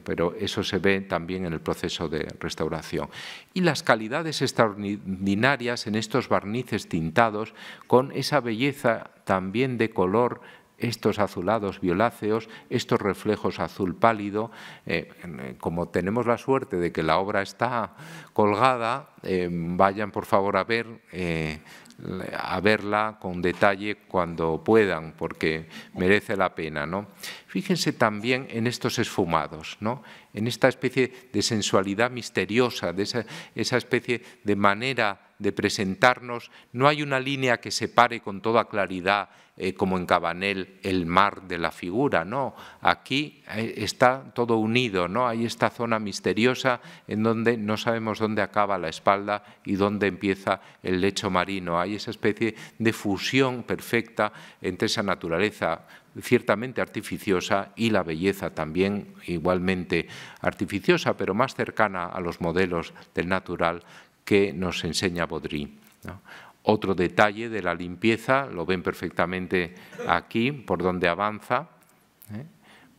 pero eso se ve también en el proceso de restauración. Y las calidades extraordinarias en estos barnices tintados, con esa belleza también de color estos azulados violáceos, estos reflejos azul pálido. Eh, eh, como tenemos la suerte de que la obra está colgada, eh, vayan por favor a ver a verla con detalle cuando puedan, porque merece la pena. ¿no? Fíjense también en estos esfumados, ¿no? en esta especie de sensualidad misteriosa, de esa, esa especie de manera de presentarnos, no hay una línea que separe con toda claridad, eh, como en Cabanel, el mar de la figura, no. Aquí eh, está todo unido, ¿no? Hay esta zona misteriosa en donde no sabemos dónde acaba la espalda y dónde empieza el lecho marino. Hay esa especie de fusión perfecta entre esa naturaleza ciertamente artificiosa y la belleza también igualmente artificiosa, pero más cercana a los modelos del natural que nos enseña Baudry. Otro detalle de la limpieza, lo ven perfectamente aquí, por donde avanza, ¿eh?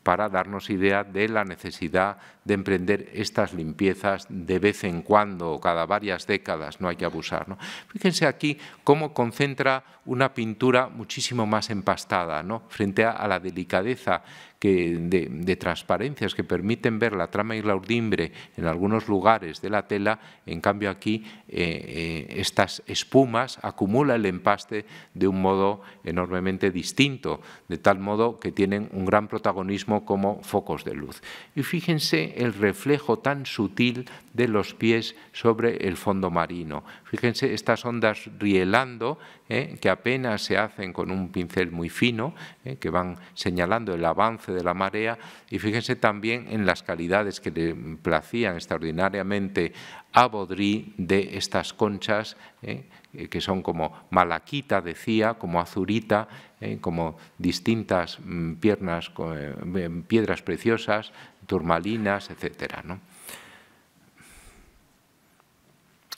para darnos idea de la necesidad de emprender estas limpiezas de vez en cuando o cada varias décadas, no hay que abusar. Fíjense aquí cómo concentra una pintura muchísimo más empastada, frente a la delicadeza de, transparencias que permiten ver la trama y la urdimbre en algunos lugares de la tela, en cambio aquí eh, eh, estas espumas acumulan el empaste de un modo enormemente distinto, de tal modo que tienen un gran protagonismo como focos de luz. Y fíjense el reflejo tan sutil de los pies sobre el fondo marino. Fíjense estas ondas rielando eh, que apenas se hacen con un pincel muy fino, que van señalando el avance de la marea y fíjense también en las calidades que le placían extraordinariamente a Baudry de estas conchas, eh, que son como malaquita, decía, como azurita, eh, como distintas mm, piernas, eh, em, piedras preciosas, turmalinas, etcétera.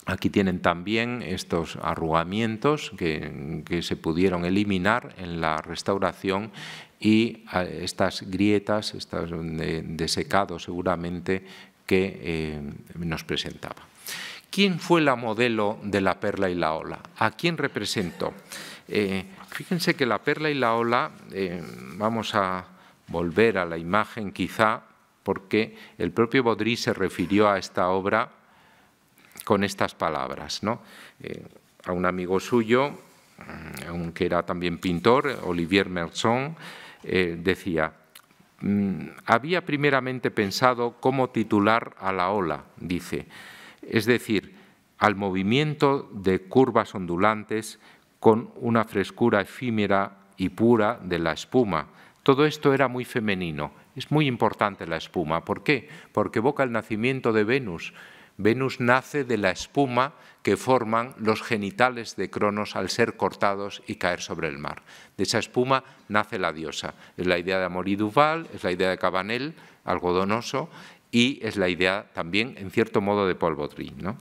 Aquí tienen también estos arrugamientos que, que, se pudieron eliminar en la restauración y ah, estas grietas, estas de, secado seguramente, que eh, nos presentaba. ¿Quién fue la modelo de la perla y la ola? ¿A quién representó? Eh, fíjense que la perla y la ola, eh, vamos a volver a la imagen quizá, porque el propio Baudry se refirió a esta obra con estas palabras. a un amigo suyo, mm, aunque era también pintor, Olivier Merson, eh, decía, mm, había primeramente pensado cómo titular a la ola, dice, es decir, al movimiento de curvas ondulantes con una frescura efímera y pura de la espuma. Todo esto era muy femenino. Es muy importante la espuma. ¿Por qué? Porque evoca el nacimiento de Venus, Venus nace de la espuma que forman los genitales de Cronos al ser cortados y caer sobre el mar. De esa espuma nace la diosa. Es la idea de Amorí Duval, es la idea de Cabanel, algodonoso, y es la idea también, en cierto modo, de Paul Baudry. ¿no?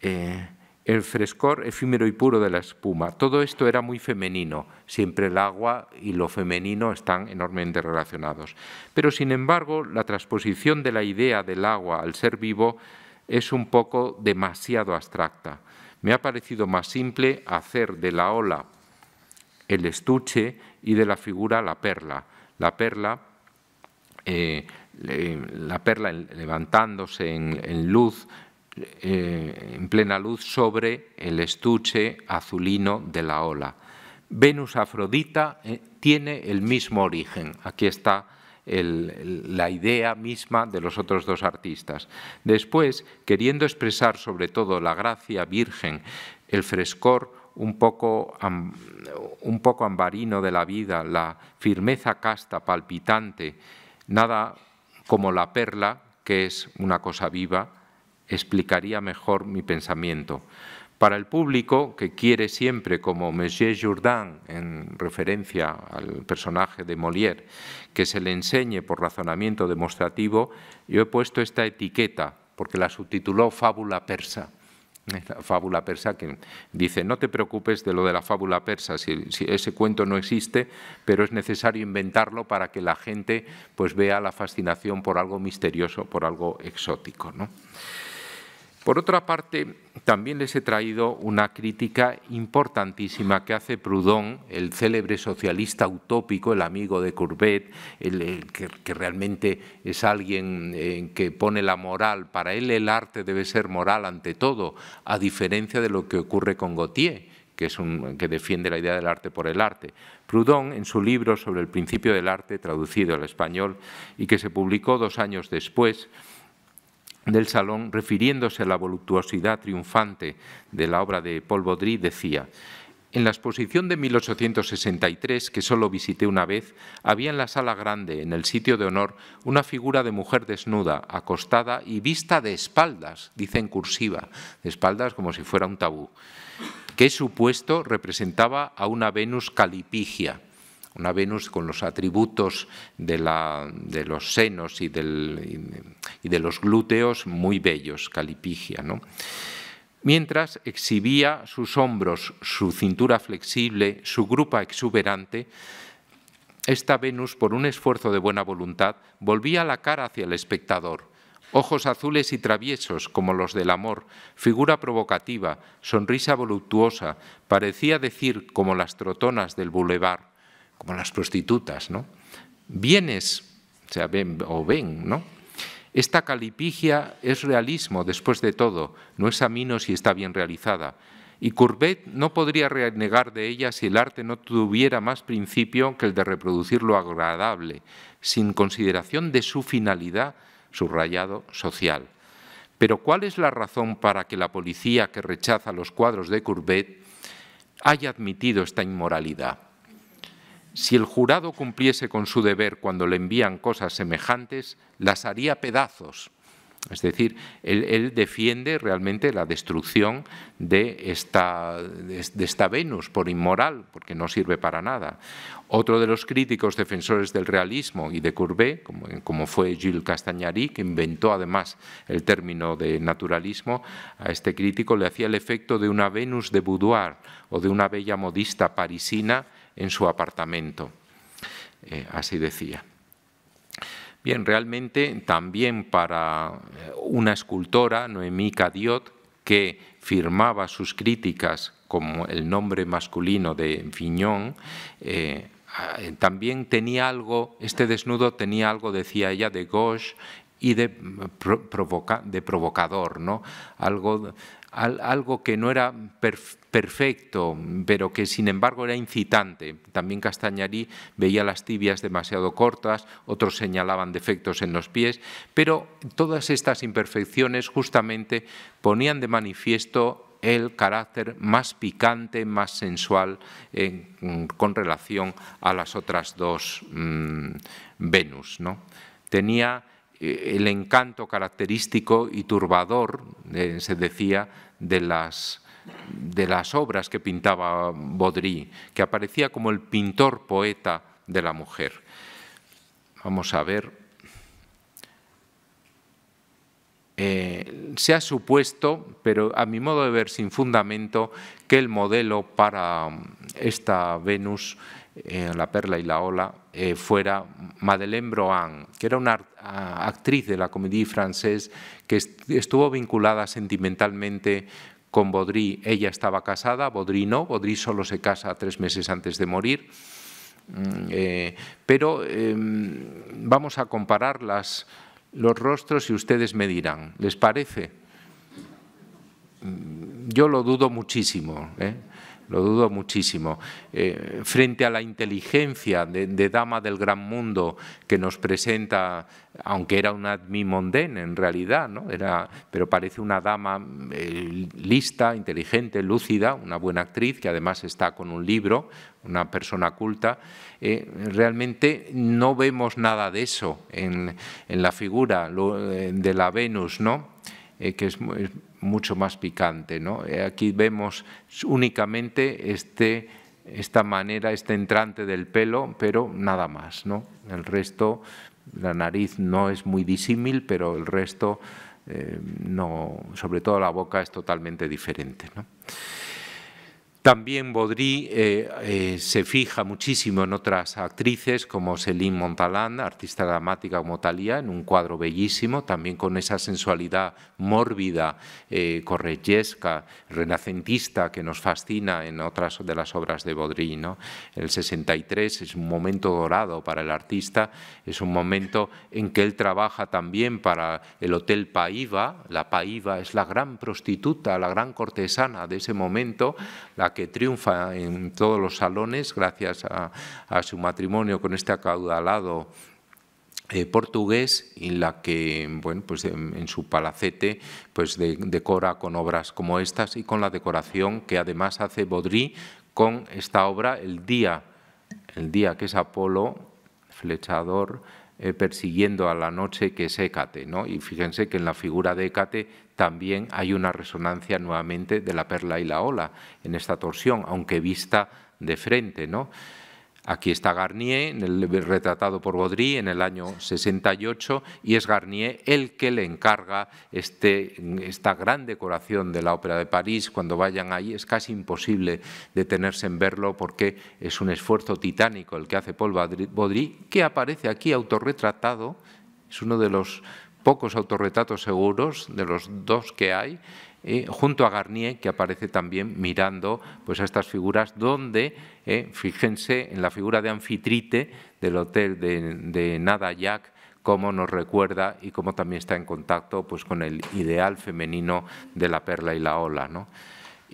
Eh, el frescor efímero y puro de la espuma. Todo esto era muy femenino. Siempre el agua y lo femenino están enormemente relacionados. Pero, sin embargo, la transposición de la idea del agua al ser vivo es un poco demasiado abstracta. Me ha parecido más simple hacer de la ola el estuche y de la figura la perla. La perla, eh, la perla levantándose en luz, eh, en plena luz sobre el estuche azulino de la ola. Venus Afrodita eh, tiene el mismo origen. Aquí está la idea misma de los otros dos artistas. Después, queriendo expresar sobre todo la gracia virgen, el frescor un poco ambarino de la vida, la firmeza casta, palpitante, nada como la perla, que es una cosa viva, explicaría mejor mi pensamiento. Para el público, que quiere siempre, como Monsieur Jourdain, en referencia al personaje de Molière, que se le enseñe por razonamiento demostrativo, yo he puesto esta etiqueta, porque la subtituló Fábula Persa. fábula persa que dice, no te preocupes de lo de la fábula persa, si, ese cuento no existe, pero es necesario inventarlo para que la gente pues, vea la fascinación por algo misterioso, por algo exótico. ¿no? Por otra parte, también les he traído una crítica importantísima que hace Proudhon, el célebre socialista utópico, el amigo de Courbet, el, eh, que, realmente es alguien eh, que pone la moral. Para él el arte debe ser moral ante todo, a diferencia de lo que ocurre con Gautier, que, es un, que defiende la idea del arte por el arte. Proudhon, en su libro sobre el principio del arte, traducido al español y que se publicó dos años después, del salón, refiriéndose a la voluptuosidad triunfante de la obra de Paul Baudry, decía, en la exposición de 1863, que solo visité una vez, había en la sala grande, en el sitio de honor, una figura de mujer desnuda, acostada y vista de espaldas, dice en cursiva, de espaldas como si fuera un tabú, que supuesto representaba a una Venus calipigia una Venus con los atributos de, los senos y, de los glúteos muy bellos, calipigia. Mientras exhibía sus hombros, su cintura flexible, su grupa exuberante, esta Venus, por un esfuerzo de buena voluntad, volvía la cara hacia el espectador. Ojos azules y traviesos como los del amor, figura provocativa, sonrisa voluptuosa, parecía decir como las trotonas del boulevard, como las prostitutas, ¿no? Vienes, o sea, ven o ven, ¿no? Esta calipigia es realismo después de todo, no es amino si está bien realizada. Y Courbet no podría renegar de ella si el arte no tuviera más principio que el de reproducir lo agradable, sin consideración de su finalidad, subrayado, social. Pero ¿cuál es la razón para que la policía que rechaza los cuadros de Courbet haya admitido esta inmoralidad? Si el jurado cumpliese con su deber cuando le envían cosas semejantes, las haría pedazos. Es decir, él, defiende realmente la destrucción de esta, Venus por inmoral, porque no sirve para nada. Otro de los críticos defensores del realismo y de Courbet, como, fue Gilles Castagnari, que inventó además el término de naturalismo, a este crítico le hacía el efecto de una Venus de boudoir o de una bella modista parisina en su apartamento. Eh, así decía. Bien, realmente también para eh, una escultora, Noemí Cadiot, que firmaba sus críticas como el nombre masculino de Viñón, eh, también tenía algo, este desnudo tenía algo, decía ella, de gauche y de, mm, provocador, ¿no? algo, algo que no era perfecto perfecto, pero que sin embargo era incitante. También Castañarí veía las tibias demasiado cortas, otros señalaban defectos en los pies, pero todas estas imperfecciones justamente ponían de manifiesto el carácter más picante, más sensual eh, con relación a las otras dos mm, Venus. ¿no? Tenía eh, el encanto característico y turbador, eh, se decía, de las de las obras que pintaba Baudry, que aparecía como el pintor poeta de la mujer. Vamos a ver. Eh, se ha supuesto, pero a mi modo de ver sin fundamento, que el modelo para mm, esta Venus, eh, la perla y la ola, eh, fuera Madeleine Brohan, que era una actriz de la comédie française que estuvo vinculada sentimentalmente con Baudry ella estaba casada, Baudry no, Baudry solo se casa tres meses antes de morir. Mm, eh, pero em, vamos a comparar los rostros y ustedes me dirán, ¿les parece? Mm, yo lo dudo muchísimo. ¿eh? lo dudo muchísimo. Eh, frente a la inteligencia de, dama del gran mundo que nos presenta, aunque era una admi en realidad, ¿no? era, pero parece una dama eh, lista, inteligente, lúcida, una buena actriz que además está con un libro, una persona culta, eh, realmente no vemos nada de eso en, la figura de la Venus, ¿no? que es, es mucho más picante. ¿no? Eh, aquí vemos únicamente este, esta manera, este entrante del pelo, pero nada más. ¿no? El resto, la nariz no es muy disímil, pero el resto, eh, no, sobre todo la boca, es totalmente diferente. También Baudry eh, eh, se fija muchísimo en otras actrices como Céline Montalán, artista dramática como Talía, en un cuadro bellísimo, también con esa sensualidad mórbida, eh, renacentista que nos fascina en otras de las obras de Baudry. El 63 es un momento dorado para el artista, es un momento en que él trabaja también para el Hotel Paiva. La Paiva es la gran prostituta, la gran cortesana de ese momento, la que triunfa en todos los salones gracias a, su matrimonio con este acaudalado eh, portugués y la que bueno, pues en, su palacete pues decora con obras como estas y con la decoración que además hace Baudry con esta obra el día, el día que es Apolo, flechador, eh, persiguiendo a la noche que es Hécate. ¿no? Y fíjense que en la figura de Hécate también hay una resonancia nuevamente de la perla y la ola en esta torsión, aunque vista de frente. ¿no? Aquí está Garnier, retratado por Baudry en el año 68, y es Garnier el que le encarga este, esta gran decoración de la Ópera de París. Cuando vayan ahí es casi imposible detenerse en verlo porque es un esfuerzo titánico el que hace Paul Baudry, que aparece aquí autorretratado. Es uno de los pocos autorretratos seguros de los dos que hay, eh, junto a Garnier, que aparece también mirando pues, a estas figuras, donde, eh, fíjense, en la figura de anfitrite del hotel de, de Nada Jack, cómo nos recuerda y cómo también está en contacto pues, con el ideal femenino de la perla y la ola. ¿no?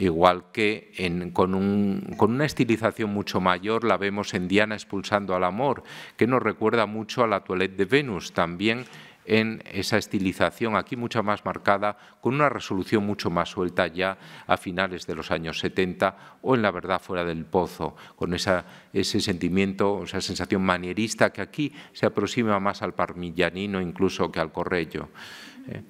igual que con, con, una estilización mucho mayor la vemos en Diana expulsando al amor, que nos recuerda mucho a la toilette de Venus, también en esa estilización aquí mucho más marcada, con una resolución mucho más suelta ya a finales de los años 70 o en La verdad fuera del pozo, con ese sentimiento, esa sensación manierista que aquí se aproxima más al parmillanino incluso que al corrello. Eh.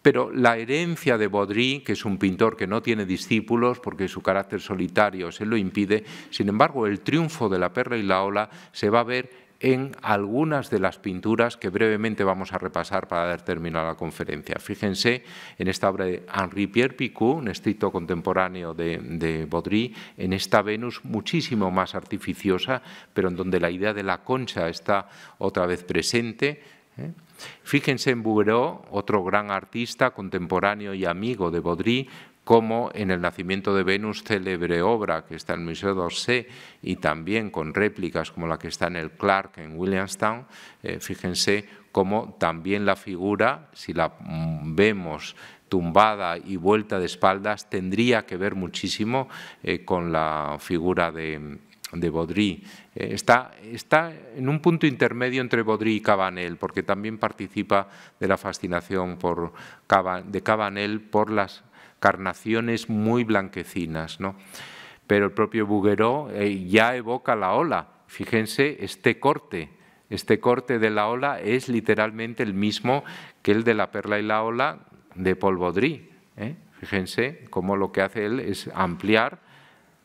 Pero la herencia de Baudry, que es un pintor que no tiene discípulos porque su carácter solitario se lo impide, sin embargo el triunfo de la perla y la ola se va a ver en algunas de las pinturas que brevemente vamos a repasar para dar término a la conferencia. Fíjense en esta obra de Henri-Pierre Picou, un escrito contemporáneo de, de Baudry, en esta Venus muchísimo más artificiosa, pero en donde la idea de la concha está otra vez presente. ¿eh? Fíjense en Bouguereau, otro gran artista contemporáneo y amigo de Baudry, como en el nacimiento de Venus, célebre obra que está en el Museo d'Orsay y también con réplicas como la que está en el Clark en Williamstown, eh, fíjense cómo también la figura, si la mm, vemos tumbada y vuelta de espaldas, tendría que ver muchísimo eh, con la figura de, Baudry. Eh, está, en un punto intermedio entre Baudry y Cabanel, porque también participa de la fascinación de Cabanel por las carnaciones muy blanquecinas. ¿no? Pero el propio Bugueró eh, ya evoca la ola. Fíjense este corte. Este corte de la ola es literalmente el mismo que el de la perla y la ola de Paul Baudry. ¿eh? Fíjense cómo lo que hace él es ampliar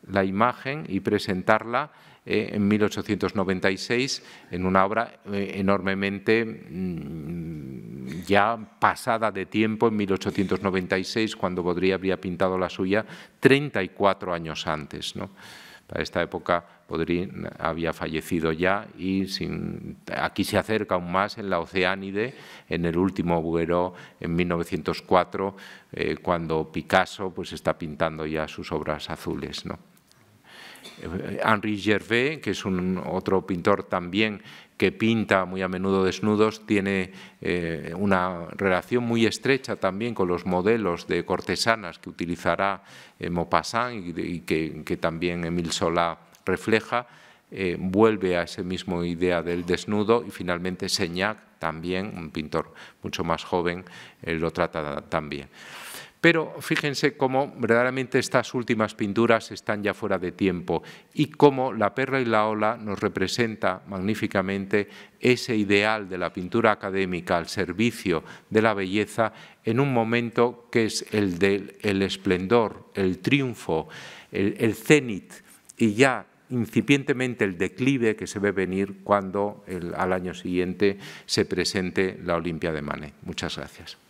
la imagen y presentarla eh, en 1896 en una obra eh, enormemente mm, ya pasada de tiempo, en 1896, cuando Baudry habría pintado la suya 34 años antes. Para esta época Baudry había fallecido ya y aquí se acerca aún más en la Oceánide, en el último Bugueró en 1904, eh, cuando Picasso pues, está pintando ya sus obras azules. Eh, Henri Gervais, que es un otro pintor también que pinta muy a menudo desnudos, tiene eh, una relación muy estrecha también con los modelos de cortesanas que utilizará eh, Maupassant y, que, también Emile Solá refleja. vuelve a ese mismo idea del desnudo y finalmente Seignac, también un pintor mucho más joven, lo trata también. Pero fíjense cómo verdaderamente estas últimas pinturas están ya fuera de tiempo y cómo la perra y la ola nos representa magníficamente ese ideal de la pintura académica al servicio de la belleza en un momento que es el del esplendor, el triunfo, el, cénit cenit y ya incipientemente el declive que se ve venir cuando al año siguiente se presente la Olimpia de Manet. Muchas gracias.